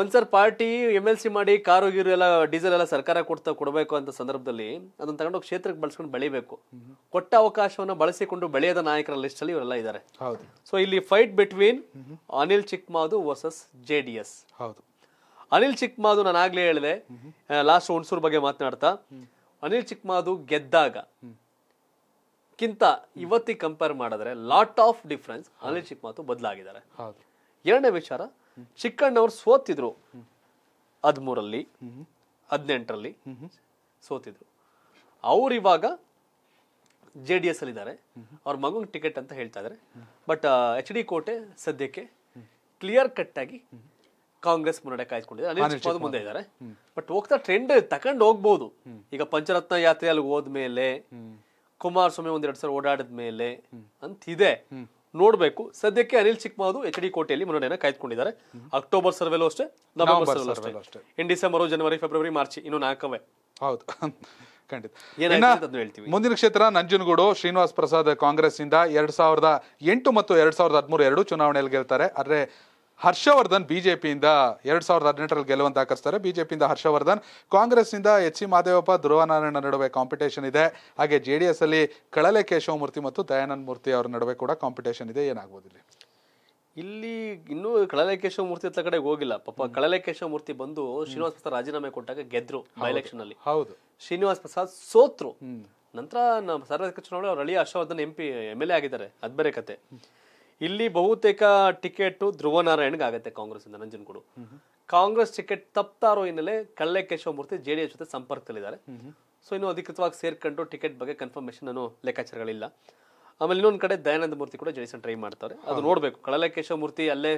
ಒಂದು ಪಾರ್ಟಿ ಎಮ್ ಎಲ್ ಸಿ ಮಾಡಿ ಕಾರು ಗೀರು ಎಲ್ಲ ಡೀಸೆಲ್ ಎಲ್ಲ ಸರ್ಕಾರ ಕೊಡ್ತಾ ಕೊಡಬೇಕು ಅಂತ ಸಂದರ್ಭದಲ್ಲಿ ಅದನ್ನ ತಗೊಂಡು ಕ್ಷೇತ್ರಕ್ಕೆ ಬಳಸ್ಕೊಂಡು ಬೆಳಿಬೇಕು ಕೊಟ್ಟ ಅವಕಾಶವನ್ನು ಬಳಸಿಕೊಂಡು ಬೆಳೆಯದ ನಾಯಕರ ಲಿಸ್ಟ್ ಅಲ್ಲಿ ಇವರೆಲ್ಲ ಇದ್ದಾರೆ ಸೊ ಇಲ್ಲಿ fight between Anil Chikmadu versus J D S ಹೌದು ಅನಿಲ್ ಚಿಕ್ಮಾದು ನಾನು ಆಗ್ಲೇ ಹೇಳಿದೆ ಲಾಸ್ಟ್ ಹುಣ್ಸೂರ್ ಬಗ್ಗೆ ಮಾತನಾಡ್ತಾ ಅನಿಲ್ ಚಿಕ್ಮಾದು ಗೆದ್ದಾಗ ಕಿಂತ ಇವತ್ತಿಗೆ ಕಂಪೇರ್ ಮಾಡಿದ್ರೆ lot of difference Anil Chikmadu ಬದಲಾಗಿದ್ದಾರೆ ಎರಡನೇ ವಿಚಾರ ಚಿಕ್ಕಣ್ಣವ್ರು ಸೋತಿದ್ರು ಹದ್ಮೂರಲ್ಲಿ ಹದಿನೆಂಟರಲ್ಲಿ ಸೋತಿದ್ರು ಅವ್ರು ಇವಾಗ ಜೆ ಡಿ ಎಸ್ ಅಲ್ಲಿ ಇದ್ದಾರೆ ಅವ್ರ ಮಗನ್ ಟಿಕೆಟ್ ಅಂತ ಹೇಳ್ತಾ ಇದ್ದಾರೆ ಬಟ್ ಎಚ್ ಡಿ ಕೋಟೆ ಸದ್ಯಕ್ಕೆ ಕ್ಲಿಯರ್ ಕಟ್ ಆಗಿ ಕಾಂಗ್ರೆಸ್ ಮುನ್ನಡೆ ಕಾಯ್ಸ್ಕೊಂಡಿದ್ದಾರೆ ಅನಿಲ್ ಮುಂದೆ ಇದ್ದಾರೆ ಬಟ್ ಹೋಗ್ತಾ ಟ್ರೆಂಡ್ ತಕೊಂಡು ಹೋಗ್ಬೋದು ಈಗ ಪಂಚರತ್ನ ಯಾತ್ರೆ ಅಲ್ಲಿ ಹೋದ್ಮೇಲೆ ಕುಮಾರಸ್ವಾಮಿ ಎರಡ್ ಸಾವಿರ ಓಡಾಡಿದ ಮೇಲೆ ಇದೆ ನೋಡಬೇಕು ಸದ್ಯಕ್ಕೆ ಅನಿಲ್ ಚಿಕ್ಮಾದು ಎಚ್ ಡಿ ಕೋಟೆಯಲ್ಲಿ ಮುನ್ನಡೆಯನ್ನು ಕಾಯ್ದುಕೊಂಡಿದ್ದಾರೆ ಅಕ್ಟೋಬರ್ ಸರ್ವೆಲ್ಲೂ ಅಷ್ಟೇ ನವೆಂಬರ್ ಅಷ್ಟೇ in December January February March ಇನ್ನು ನಾಲ್ಕವೇ ಹೌದು ಖಂಡಿತ ಮುಂದಿನ ಕ್ಷೇತ್ರ ನಂಜನಗೂಡು ಶ್ರೀನಿವಾಸ್ ಪ್ರಸಾದ್ ಇಂದ ಎರಡ್ ಸಾವಿರದ ಎಂಟು ಮತ್ತು ಎರಡ್ ಸಾವಿರದ ಹದಿಮೂರು ಎರಡು ಚುನಾವಣೆಯಲ್ಲಿ ಗೆಲ್ತಾರೆ ಆದ್ರೆ ಹರ್ಷವರ್ಧನ್ ಬಿಜೆಪಿಯಿಂದ ಎರಡ್ ಸಾವಿರದ ಹದಿನೆಂಟರಲ್ಲಿ ಗೆಲುವಂತ ಹಾಕಿಸ್ತಾರೆ ಬಿಜೆಪಿಯಿಂದ ಹರ್ಷವರ್ಧನ್ ಕಾಂಗ್ರೆಸ್ನಿಂದ ಎಚ್ ಸಿ ಮಹದೇವಪ್ಪ ಧ್ರುವನಾರಾಯಣ ನಡುವೆ ಕಾಂಪಿಟೇಷನ್ ಇದೆ ಹಾಗೆ ಜೆ ಡಿ ಎಸ್ ಅಲ್ಲಿ ಕಳಲೆ ಕೇಶವಮೂರ್ತಿ ಮತ್ತು ದಯಾನಂದ ಮೂರ್ತಿ ಅವರ ನಡುವೆ ಕೂಡ ಕಾಂಪಿಟೇಷನ್ ಇದೆ ಏನಾಗ್ಬೋದಿಲ್ಲ ಇಲ್ಲಿ ಇನ್ನೂ ಕಳಲೆ ಕೇಶವಮೂರ್ತಿ ಹತ್ರ ಕಡೆ ಹೋಗಿಲ್ಲ ಪಾಪ ಕಳಲೆ ಕೇಶವಮೂರ್ತಿ ಬಂದು ಶ್ರೀನಿವಾಸ್ ಪ್ರಸಾದ್ ರಾಜೀನಾಮೆ ಕೊಟ್ಟಾಗ ಗೆದ್ರು ಬೈ ಎಲೆಕ್ಷನ್ ಅಲ್ಲಿ ಹೌದು ಶ್ರೀನಿವಾಸ್ ಪ್ರಸಾದ್ ಸೋತ್ರು ನಂತರ ನಮ್ಮ ಚುನಾವಣೆ ಅವರ ಅಳಿಯ Harshavardhan M P M L A ಆಗಿದ್ದಾರೆ ಅದ್ಬೇರೆ ಕತೆ ಇಲ್ಲಿ ಬಹುತೇಕ ಟಿಕೆಟ್ ಧ್ರುವ ಕಾಂಗ್ರೆಸ್ಸಿಂದ ನಂಜನಗೂಡು ಕಾಂಗ್ರೆಸ್ ಟಿಕೆಟ್ ತಪ್ತಾರೋ ಹಿನ್ನೆಲೆ ಕಳ್ಳೆ ಕೇಶವಮೂರ್ತಿ ಜೆಡಿಎಸ್ ಜೊತೆ ಸಂಪರ್ಕದಲ್ಲಿದ್ದಾರೆ ಸೊ ಇನ್ನು ಅಧಿಕೃತವಾಗಿ ಸೇರ್ಕೊಂಡು ಟಿಕೆಟ್ ಬಗ್ಗೆ ಕನ್ಫರ್ಮೇಶನ್ ಅನ್ನೋ ಲೆಕ್ಕಾಚಾರಗಳಿಲ್ಲ ಆಮೇಲೆ ಇನ್ನೊಂದು ಕಡೆ ದಯಾನಂದ ಮೂರ್ತಿ ಕೂಡ ಜೆಡಿಎಸ್ ಟ್ರೈ ಮಾಡ್ತಾರೆ ಅದು ನೋಡ್ಬೇಕು ಕಳಲೆ ಕೇಶವಮೂರ್ತಿ ಅಲ್ಲೇ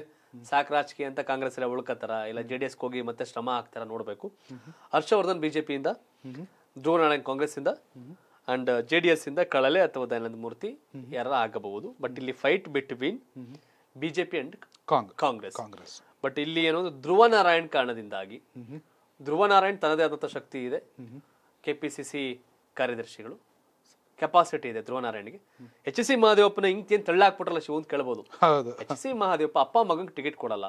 ಸಾಕ್ ರಾಜಕೀಯ ಅಂತ ಕಾಂಗ್ರೆಸ್ ಎಲ್ಲ ಉಳ್ಕತ್ತಾರ ಇಲ್ಲ ಜೆ ಡಿ ಹೋಗಿ ಮತ್ತೆ ಶ್ರಮ ಹಾಕ್ತಾರ ನೋಡಬೇಕು ಹರ್ಷವರ್ಧನ್ ಬಿಜೆಪಿಯಿಂದ ಧ್ರುವ ಕಾಂಗ್ರೆಸ್ ಇಂದ ಅಂಡ್ ಜೆ ಡಿ ಎಸ್ ಇಂದ ಕಳಲೆ ಅಥವಾ ದಯಾನಂದ ಮೂರ್ತಿ ಯಾರ ಆಗಬಹುದು ಬಟ್ ಇಲ್ಲಿ fight between BJP and Congress Congress but ಇಲ್ಲಿ ಏನೋ ಧ್ರುವ ನಾರಾಯಣ್ ಕಾರಣದಿಂದಾಗಿ ಧ್ರುವ ನಾರಾಯಣ್ ತನ್ನದೇ ಆದಂತಹ ಶಕ್ತಿ ಇದೆ ಕೆ ಪಿ ಸಿ ಸಿ ಕಾರ್ಯದರ್ಶಿಗಳು ಕೆಪಾಸಿಟಿ ಇದೆ ಧ್ರುವ ನಾರಾಯಣ್ಗೆ ಎಚ್ ಸಿ ಮಹಾದೇವಪ್ಪನ ಹಿಂಗೇನು ತಳ್ಳಾಕ್ಬಿಟ್ರಲ್ಲ ಶಿವ ಅಂತ ಕೇಳ್ಬೋದು ಎಚ್ ಸಿ ಮಹಾದೇವಪ್ಪ ಅಪ್ಪ ಮಗಂಗೆ ಟಿಕೆಟ್ ಕೊಡಲ್ಲ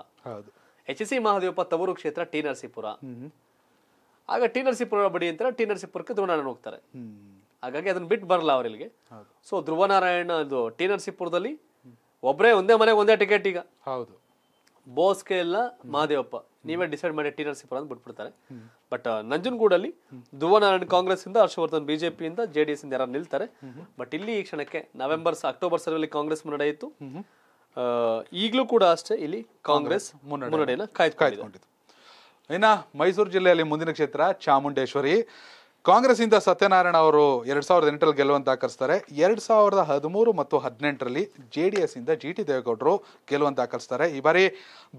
ಎಚ್ ಸಿ ಮಹಾದೇವಪ್ಪ ತವರು ಕ್ಷೇತ್ರ ಟಿ ನರಸೀಪುರ ಆಗ ಟಿ ನರಸೀಪುರ ಬಡಿ ಅಂತ ಟಿ ನರಸೀಪುರಕ್ಕೆ ಧ್ರುವ ನಾರಾಯಣ್ ಹೋಗ್ತಾರೆ ಹಾಗಾಗಿ ಅದನ್ನ ಬಿಟ್ಟು ಬರಲ್ಲ ಅವ್ರಿಲ್ಲಿಗೆ ಸೊ ಧ್ರುವನಾರಾಯಣ ಅದು ಟಿ ನರಸೀಪುರದಲ್ಲಿ ಒಬ್ಬರೇ ಒಂದೇ ಮನೆಗೆ ಒಂದೇ ಟಿಕೆಟ್ ಈಗ ಹೌದು ಬೋಸ್ಗೆ ಎಲ್ಲ ಮಹಾದೇವಪ್ಪ ನೀವೇ ಡಿಸೈಡ್ ಮಾಡಿ ಟಿ ನರಸೀಪುರ ಅಂತ ಬಿಟ್ಬಿಡ್ತಾರೆ ಬಟ್ ನಂಜನಗೂಡಲ್ಲಿ ಧ್ರುವನಾರಾಯಣ ಕಾಂಗ್ರೆಸ್ ಇಂದ ಹರ್ಷವರ್ಧನ್ ಬಿಜೆಪಿಯಿಂದ ಜೆ ಡಿ ಎಸ್ ಇಂದ ಯಾರು ನಿಲ್ತಾರೆ ಬಟ್ ಇಲ್ಲಿ ಈ ಕ್ಷಣಕ್ಕೆ ನವೆಂಬರ್ ಅಕ್ಟೋಬರ್ ಸಲಲ್ಲಿ ಕಾಂಗ್ರೆಸ್ ಮುನ್ನಡೆಯಿತು ಈಗಲೂ ಕೂಡ ಅಷ್ಟೇ ಇಲ್ಲಿ ಕಾಂಗ್ರೆಸ್ ಮುನ್ನಡೆಯನ್ನು ಕಾಯ್ದುಕೊಂಡಿತ್ತು ಇನ್ನ ಮೈಸೂರು ಜಿಲ್ಲೆಯಲ್ಲಿ ಮುಂದಿನ ಕ್ಷೇತ್ರ ಚಾಮುಂಡೇಶ್ವರಿ ಕಾಂಗ್ರೆಸ್ ಇಂದ ಸತ್ಯನಾರಾಯಣ ಅವರು ಎರಡು ಸಾವಿರದ ಎಂಟರಲ್ಲಿ ಗೆಲುವಂತ ಆಕರಿಸ್ತಾರೆ ಎರಡು ಸಾವಿರದ ಹದಿಮೂರು ಮತ್ತು ಹದಿನೆಂಟರಲ್ಲಿ ಜೆ ಡಿ ಎಸ್ ಇಂದ ಜಿ ಟಿ ದೇವೇಗೌಡರು ಗೆಲುವಂತ ಹಾಕಿಸ್ತಾರೆ ಈ ಬಾರಿ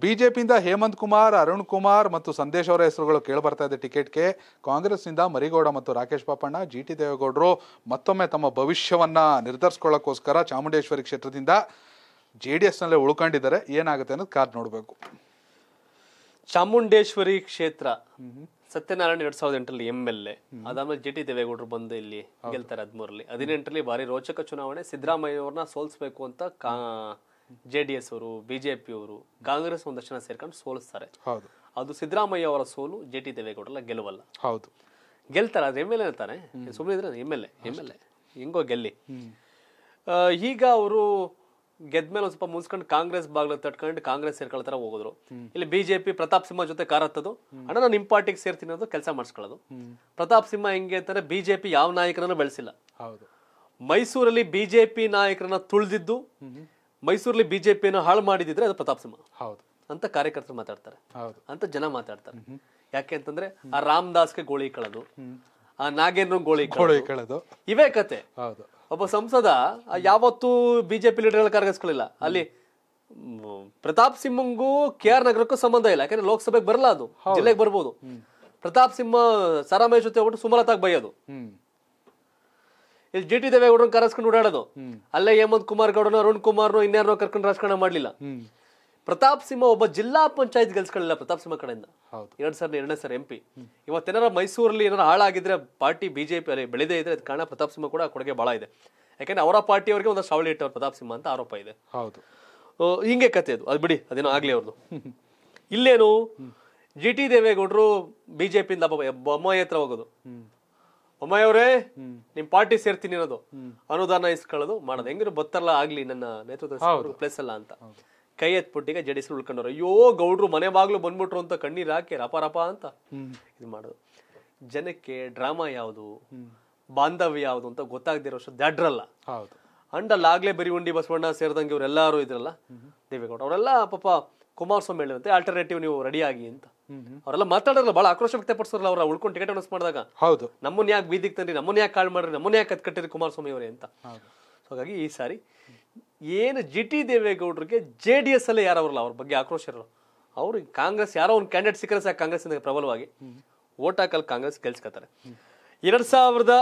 ಬಿಜೆಪಿಯಿಂದ ಹೇಮಂತ್ ಕುಮಾರ್ ಅರುಣ್ ಕುಮಾರ್ ಮತ್ತು ಸಂದೇಶ್ ಅವರ ಹೆಸರುಗಳು ಬರ್ತಾ ಇದೆ ಟಿಕೆಟ್ಗೆ ಕಾಂಗ್ರೆಸ್ನಿಂದ ಮರಿಗೌಡ ಮತ್ತು ರಾಕೇಶ್ ಪಾಪಣ್ಣ ಜಿ ಟಿ ದೇವೇಗೌಡರು ಮತ್ತೊಮ್ಮೆ ತಮ್ಮ ಭವಿಷ್ಯವನ್ನ ನಿರ್ಧರಿಸ್ಕೊಳ್ಳೋಕ್ಕೋಸ್ಕರ ಚಾಮುಂಡೇಶ್ವರಿ ಕ್ಷೇತ್ರದಿಂದ ಜೆ ಡಿ ಎಸ್ನಲ್ಲೇ ಉಳ್ಕೊಂಡಿದ್ದಾರೆ ಏನಾಗುತ್ತೆ ಅನ್ನೋದು ಕಾರ್ ನೋಡಬೇಕು ಚಾಮುಂಡೇಶ್ವರಿ ಕ್ಷೇತ್ರ ಸತ್ಯನಾರಾಯಣ ಎರಡ್ ಸಾವಿರದ ಎಂಟರಲ್ಲಿ ಎಂ ಎಲ್ ಎ ಅದಾದ್ಮೇಲೆ ಜಿ ಟಿ ದೇವೇಗೌಡರು ಬಂದು ಇಲ್ಲಿ ಗೆಲ್ತಾರೆ ಹದಿಮೂರಲ್ಲಿ ಹದಿನೆಂಟರಲ್ಲಿ ಭಾರಿ ರೋಚಕ ಚುನಾವಣೆ ಸಿದ್ದರಾಮಯ್ಯ ಅವ್ರನ್ನ ಸೋಲಿಸಬೇಕು ಅಂತ ಕಾ ಜೆ ಡಿ ಎಸ್ ಅವರು ಬಿಜೆಪಿ ಅವರು ಕಾಂಗ್ರೆಸ್ ಒಂದಷ್ಟು ಜನ ಸೇರ್ಕೊಂಡು ಸೋಲಿಸ್ತಾರೆ ಅದು ಸಿದ್ದರಾಮಯ್ಯ ಅವರ ಸೋಲು ಜೆ ಟಿ ದೇವೇಗೌಡರಲ್ಲ ಗೆಲುವಲ್ಲ ಹೌದು ಗೆಲ್ತಾರೆ ಅದ್ರ ಎಮ್ ಎಲ್ ಎ ತಾನೆ ಸುಮ್ಮನೆ ಇದ್ರೆ M L A M L A ಹೆಂಗೋ ಗೆಲ್ಲಿ ಈಗ ಅವರು ಗೆದ್ಮೇಲೆ ಒಂದ್ ಸ್ವಲ್ಪ ಮುನ್ಸ್ಕೊಂಡು ಕಾಂಗ್ರೆಸ್ ಬಾಗ್ಲ ತಟ್ಕೊಂಡು ಕಾಂಗ್ರೆಸ್ ಸೇರ್ಕೊಳ್ತಾರ ಹೋಗೋದ್ರು ಇಲ್ಲಿ ಬಿಜೆಪಿ ಪ್ರತಾಪ್ ಸಿಂಹ ಜೊತೆ ಕಾರತ್ತದು ಅಣ್ಣ ನಾನು ನಿಮ್ ಪಾರ್ಟಿಗೆ ಸೇರ್ತೀನಿ ಅನ್ನೋದು ಕೆಲಸ ಮಾಡಿಸ್ಕೊಳ್ಳೋದು ಪ್ರತಾಪ್ ಸಿಂಹ ಹೆಂಗೆ ಅಂತಂದ್ರೆ ಬಿಜೆಪಿ ಯಾವ ನಾಯಕರನ್ನ ಬೆಳೆಸಿಲ್ಲ ಮೈಸೂರಲ್ಲಿ ಬಿಜೆಪಿ ನಾಯಕರನ್ನ ತುಳಿದಿದ್ದು ಮೈಸೂರಲ್ಲಿ ಬಿಜೆಪಿಯನ್ನು ಹಾಳು ಮಾಡಿದಿದ್ರೆ ಅದು ಪ್ರತಾಪ್ ಸಿಂಹ ಹೌದು ಅಂತ ಕಾರ್ಯಕರ್ತರು ಮಾತಾಡ್ತಾರೆ ಅಂತ ಜನ ಮಾತಾಡ್ತಾರೆ ಯಾಕೆ ಅಂತಂದ್ರೆ ಆ ರಾಮದಾಸ್ಗೆ ಗೋಳಿ ಕಳದು ಆ ನಾಗೇಂದ್ರ ಗೋಳಿ ಗೋಳಿ ಕಳದು ಇವೇ ಕತೆ ಹೌದು ಒಬ್ಬ ಸಂಸದ ಯಾವತ್ತೂ ಬಿಜೆಪಿ ಲೀಡರ್ ಕರಗಿಸ್ಕೊಳ್ಳಿಲ್ಲ ಅಲ್ಲಿ ಪ್ರತಾಪ್ ಸಿಂಹಂಗೂ ಕೆ ಆರ್ ನಗರಕ್ಕೂ ಸಂಬಂಧ ಇಲ್ಲ ಯಾಕಂದ್ರೆ ಲೋಕಸಭೆಗೆ ಬರಲ್ಲ ಅದು ಜಿಲ್ಲೆಗೆ ಬರ್ಬೋದು ಪ್ರತಾಪ್ ಸಿಂಹ ಸರಾಮೇಶ್ ಜೊತೆ ಹೋಗ್ಬಿಟ್ಟು ಸುಮಲತಾ ಬೈಯೋದು ಇಲ್ಲಿ ಜಿ ಟಿ ದೇವೇಗೌಡರನ್ನ ಕರೆಸ್ಕೊಂಡು ಓಡಾಡೋದು ಅಲ್ಲೇ ಹೇಮಂತ್ ಕುಮಾರ್ ಗೌಡನ ಅರುಣ್ ಕುಮಾರ್ ಇನ್ಯಾರನೋ ಕರ್ಕೊಂಡು ರಾಜಕಾರಣ ಮಾಡ್ಲಿಲ್ಲ ಪ್ರತಾಪ್ ಸಿಂಹ ಒಬ್ಬ ಜಿಲ್ಲಾ ಪಂಚಾಯತ್ ಗೆಲ್ಸ್ಕೊಳ್ಳಿಲ್ಲ ಪ್ರತಾಪ್ ಸಿಂಹ ಕಡೆಯಿಂದ ಎರಡ್ ಸಾವಿರದ ಎರಡನೇ ಸರ್ ಎಂ ಪಿ ಇವತ್ತೇನಾರ ಮೈಸೂರಲ್ಲಿ ಏನಾರ ಹಾಳಾಗಿದ್ರೆ ಪಾರ್ಟಿ ಬಿಜೆಪಿ ಅಲ್ಲಿ ಬೆಳೆದೇ ಇದ್ರೆ ಅದ್ ಕಾರಣ ಪ್ರತಾಪ್ ಸಿಂಹ ಕೂಡ ಕೊಡುಗೆ ಬಹಳ ಇದೆ ಯಾಕಂದ್ರೆ ಅವರ ಪಾರ್ಟಿ ಅವರಿಗೆ ಒಂದು ಸಾವಳಿ ಇಟ್ಟವ್ರು ಪ್ರತಾಪ್ ಸಿಂಹ ಅಂತ ಆರೋಪ ಇದೆ ಹೌದು ಹಿಂಗೆ ಕತೆ ಅದು ಅದು ಬಿಡಿ ಅದೇನೋ ಆಗ್ಲಿ ಅವ್ರದ್ದು ಇಲ್ಲೇನು ಜಿ ಟಿ ದೇವೇಗೌಡರು ಬಿಜೆಪಿಯಿಂದ ಬೊಮ್ಮಾಯಿ ಹತ್ರ ಹೋಗೋದು ಬೊಮ್ಮಾಯಿ ಅವರೇ ನಿಮ್ ಪಾರ್ಟಿ ಸೇರ್ತೀನಿ ಅನ್ನೋದು ಅನುದಾನ ಇಸ್ಕೊಳ್ಳೋದು ಮಾಡೋದು ಹೆಂಗಿರು ಬತ್ತಲ್ಲ ಆಗ್ಲಿ ನನ್ನ ನೇತೃತ್ವ ಪ್ಲೇಸ್ ಅಲ್ಲ ಅಂತ ಕೈ ಎತ್ಬಿಟ್ಟಿಗೆ ಜಡಿಸ್ರು ಉಳ್ಕೊಂಡವ್ರು ಅಯ್ಯೋ ಗೌಡ್ರು ಮನೆ ಬಾಗ್ಲು ಬಂದ್ಬಿಟ್ರು ಅಂತ ಕಣ್ಣೀರ್ ಹಾಕಿ ರಪ ಅಂತ ಇದು ಮಾಡೋದು ಜನಕ್ಕೆ ಡ್ರಾಮಾ ಯಾವುದು ಬಾಂಧವ್ಯ ಯಾವುದು ಅಂತ ಗೊತ್ತಾಗದಿರೋ ಅಷ್ಟು ದಡ್ರಲ್ಲ ಅಂಡಲ್ಲಾಗಲೇ ಬರಿ ಉಂಡಿ ಬಸವಣ್ಣ ಸೇರಿದಂಗೆ ಇವ್ರೆಲ್ಲಾರು ಇದ್ರಲ್ಲ ದೇವೇಗೌಡ ಅವರೆಲ್ಲ ಪಾಪ ಕುಮಾರಸ್ವಾಮಿ ಹೇಳಿದಂತೆ ಆಲ್ಟರ್ನೇಟಿವ್ ನೀವು ರೆಡಿ ಆಗಿ ಅಂತ ಅವರೆಲ್ಲ ಮಾತಾಡಲ್ಲ ಬಹಳ ಆಕ್ರೋಶ ವ್ಯಕ್ತಪಡಿಸೋರಲ್ಲ ಅವ್ರ ಉಳ್ಕೊಂಡು ಟಿಕೆಟ್ ಅನೌನ್ಸ್ ಮಾಡಿದಾಗ ಹೌದು ನಮ್ಮನ್ನ ಯಾಕೆ ಬೀದಿಗೆ ತಂದ್ರಿ ನಮ್ಮನ್ನ ಯಾಕೆ ಕಾಳು ಮಾಡ್ರಿ ನಮ್ಮನ್ನ ಯಾಕೆ ಕತ್ ಕಟ್ಟಿರಿ ಕುಮಾರಸ್ವಾಮಿ ಅವರೇ ಅಂತ ಹಾಗಾಗಿ ಈ ಸಾರಿ ಏನು ಜಿ ಟಿ ದೇವೇಗೌಡರಿಗೆ ಜೆ ಡಿ ಎಸ್ ಅಲ್ಲೇ ಯಾರು ಅವ್ರಲ್ಲ ಅವ್ರ ಬಗ್ಗೆ ಆಕ್ರೋಶ ಇರಲ್ಲ ಅವ್ರು ಕಾಂಗ್ರೆಸ್ ಯಾರೋ ಒಂದು ಕ್ಯಾಂಡಿಡೇಟ್ ಸಿಕ್ಕರೆ ಸಾಕು ಇಂದ ಪ್ರಬಲವಾಗಿ ಓಟ್ ಹಾಕಲ್ ಕಾಂಗ್ರೆಸ್ ಗೆಲ್ಸ್ಕೊತಾರೆ ಎರಡ್ ಸಾವಿರದ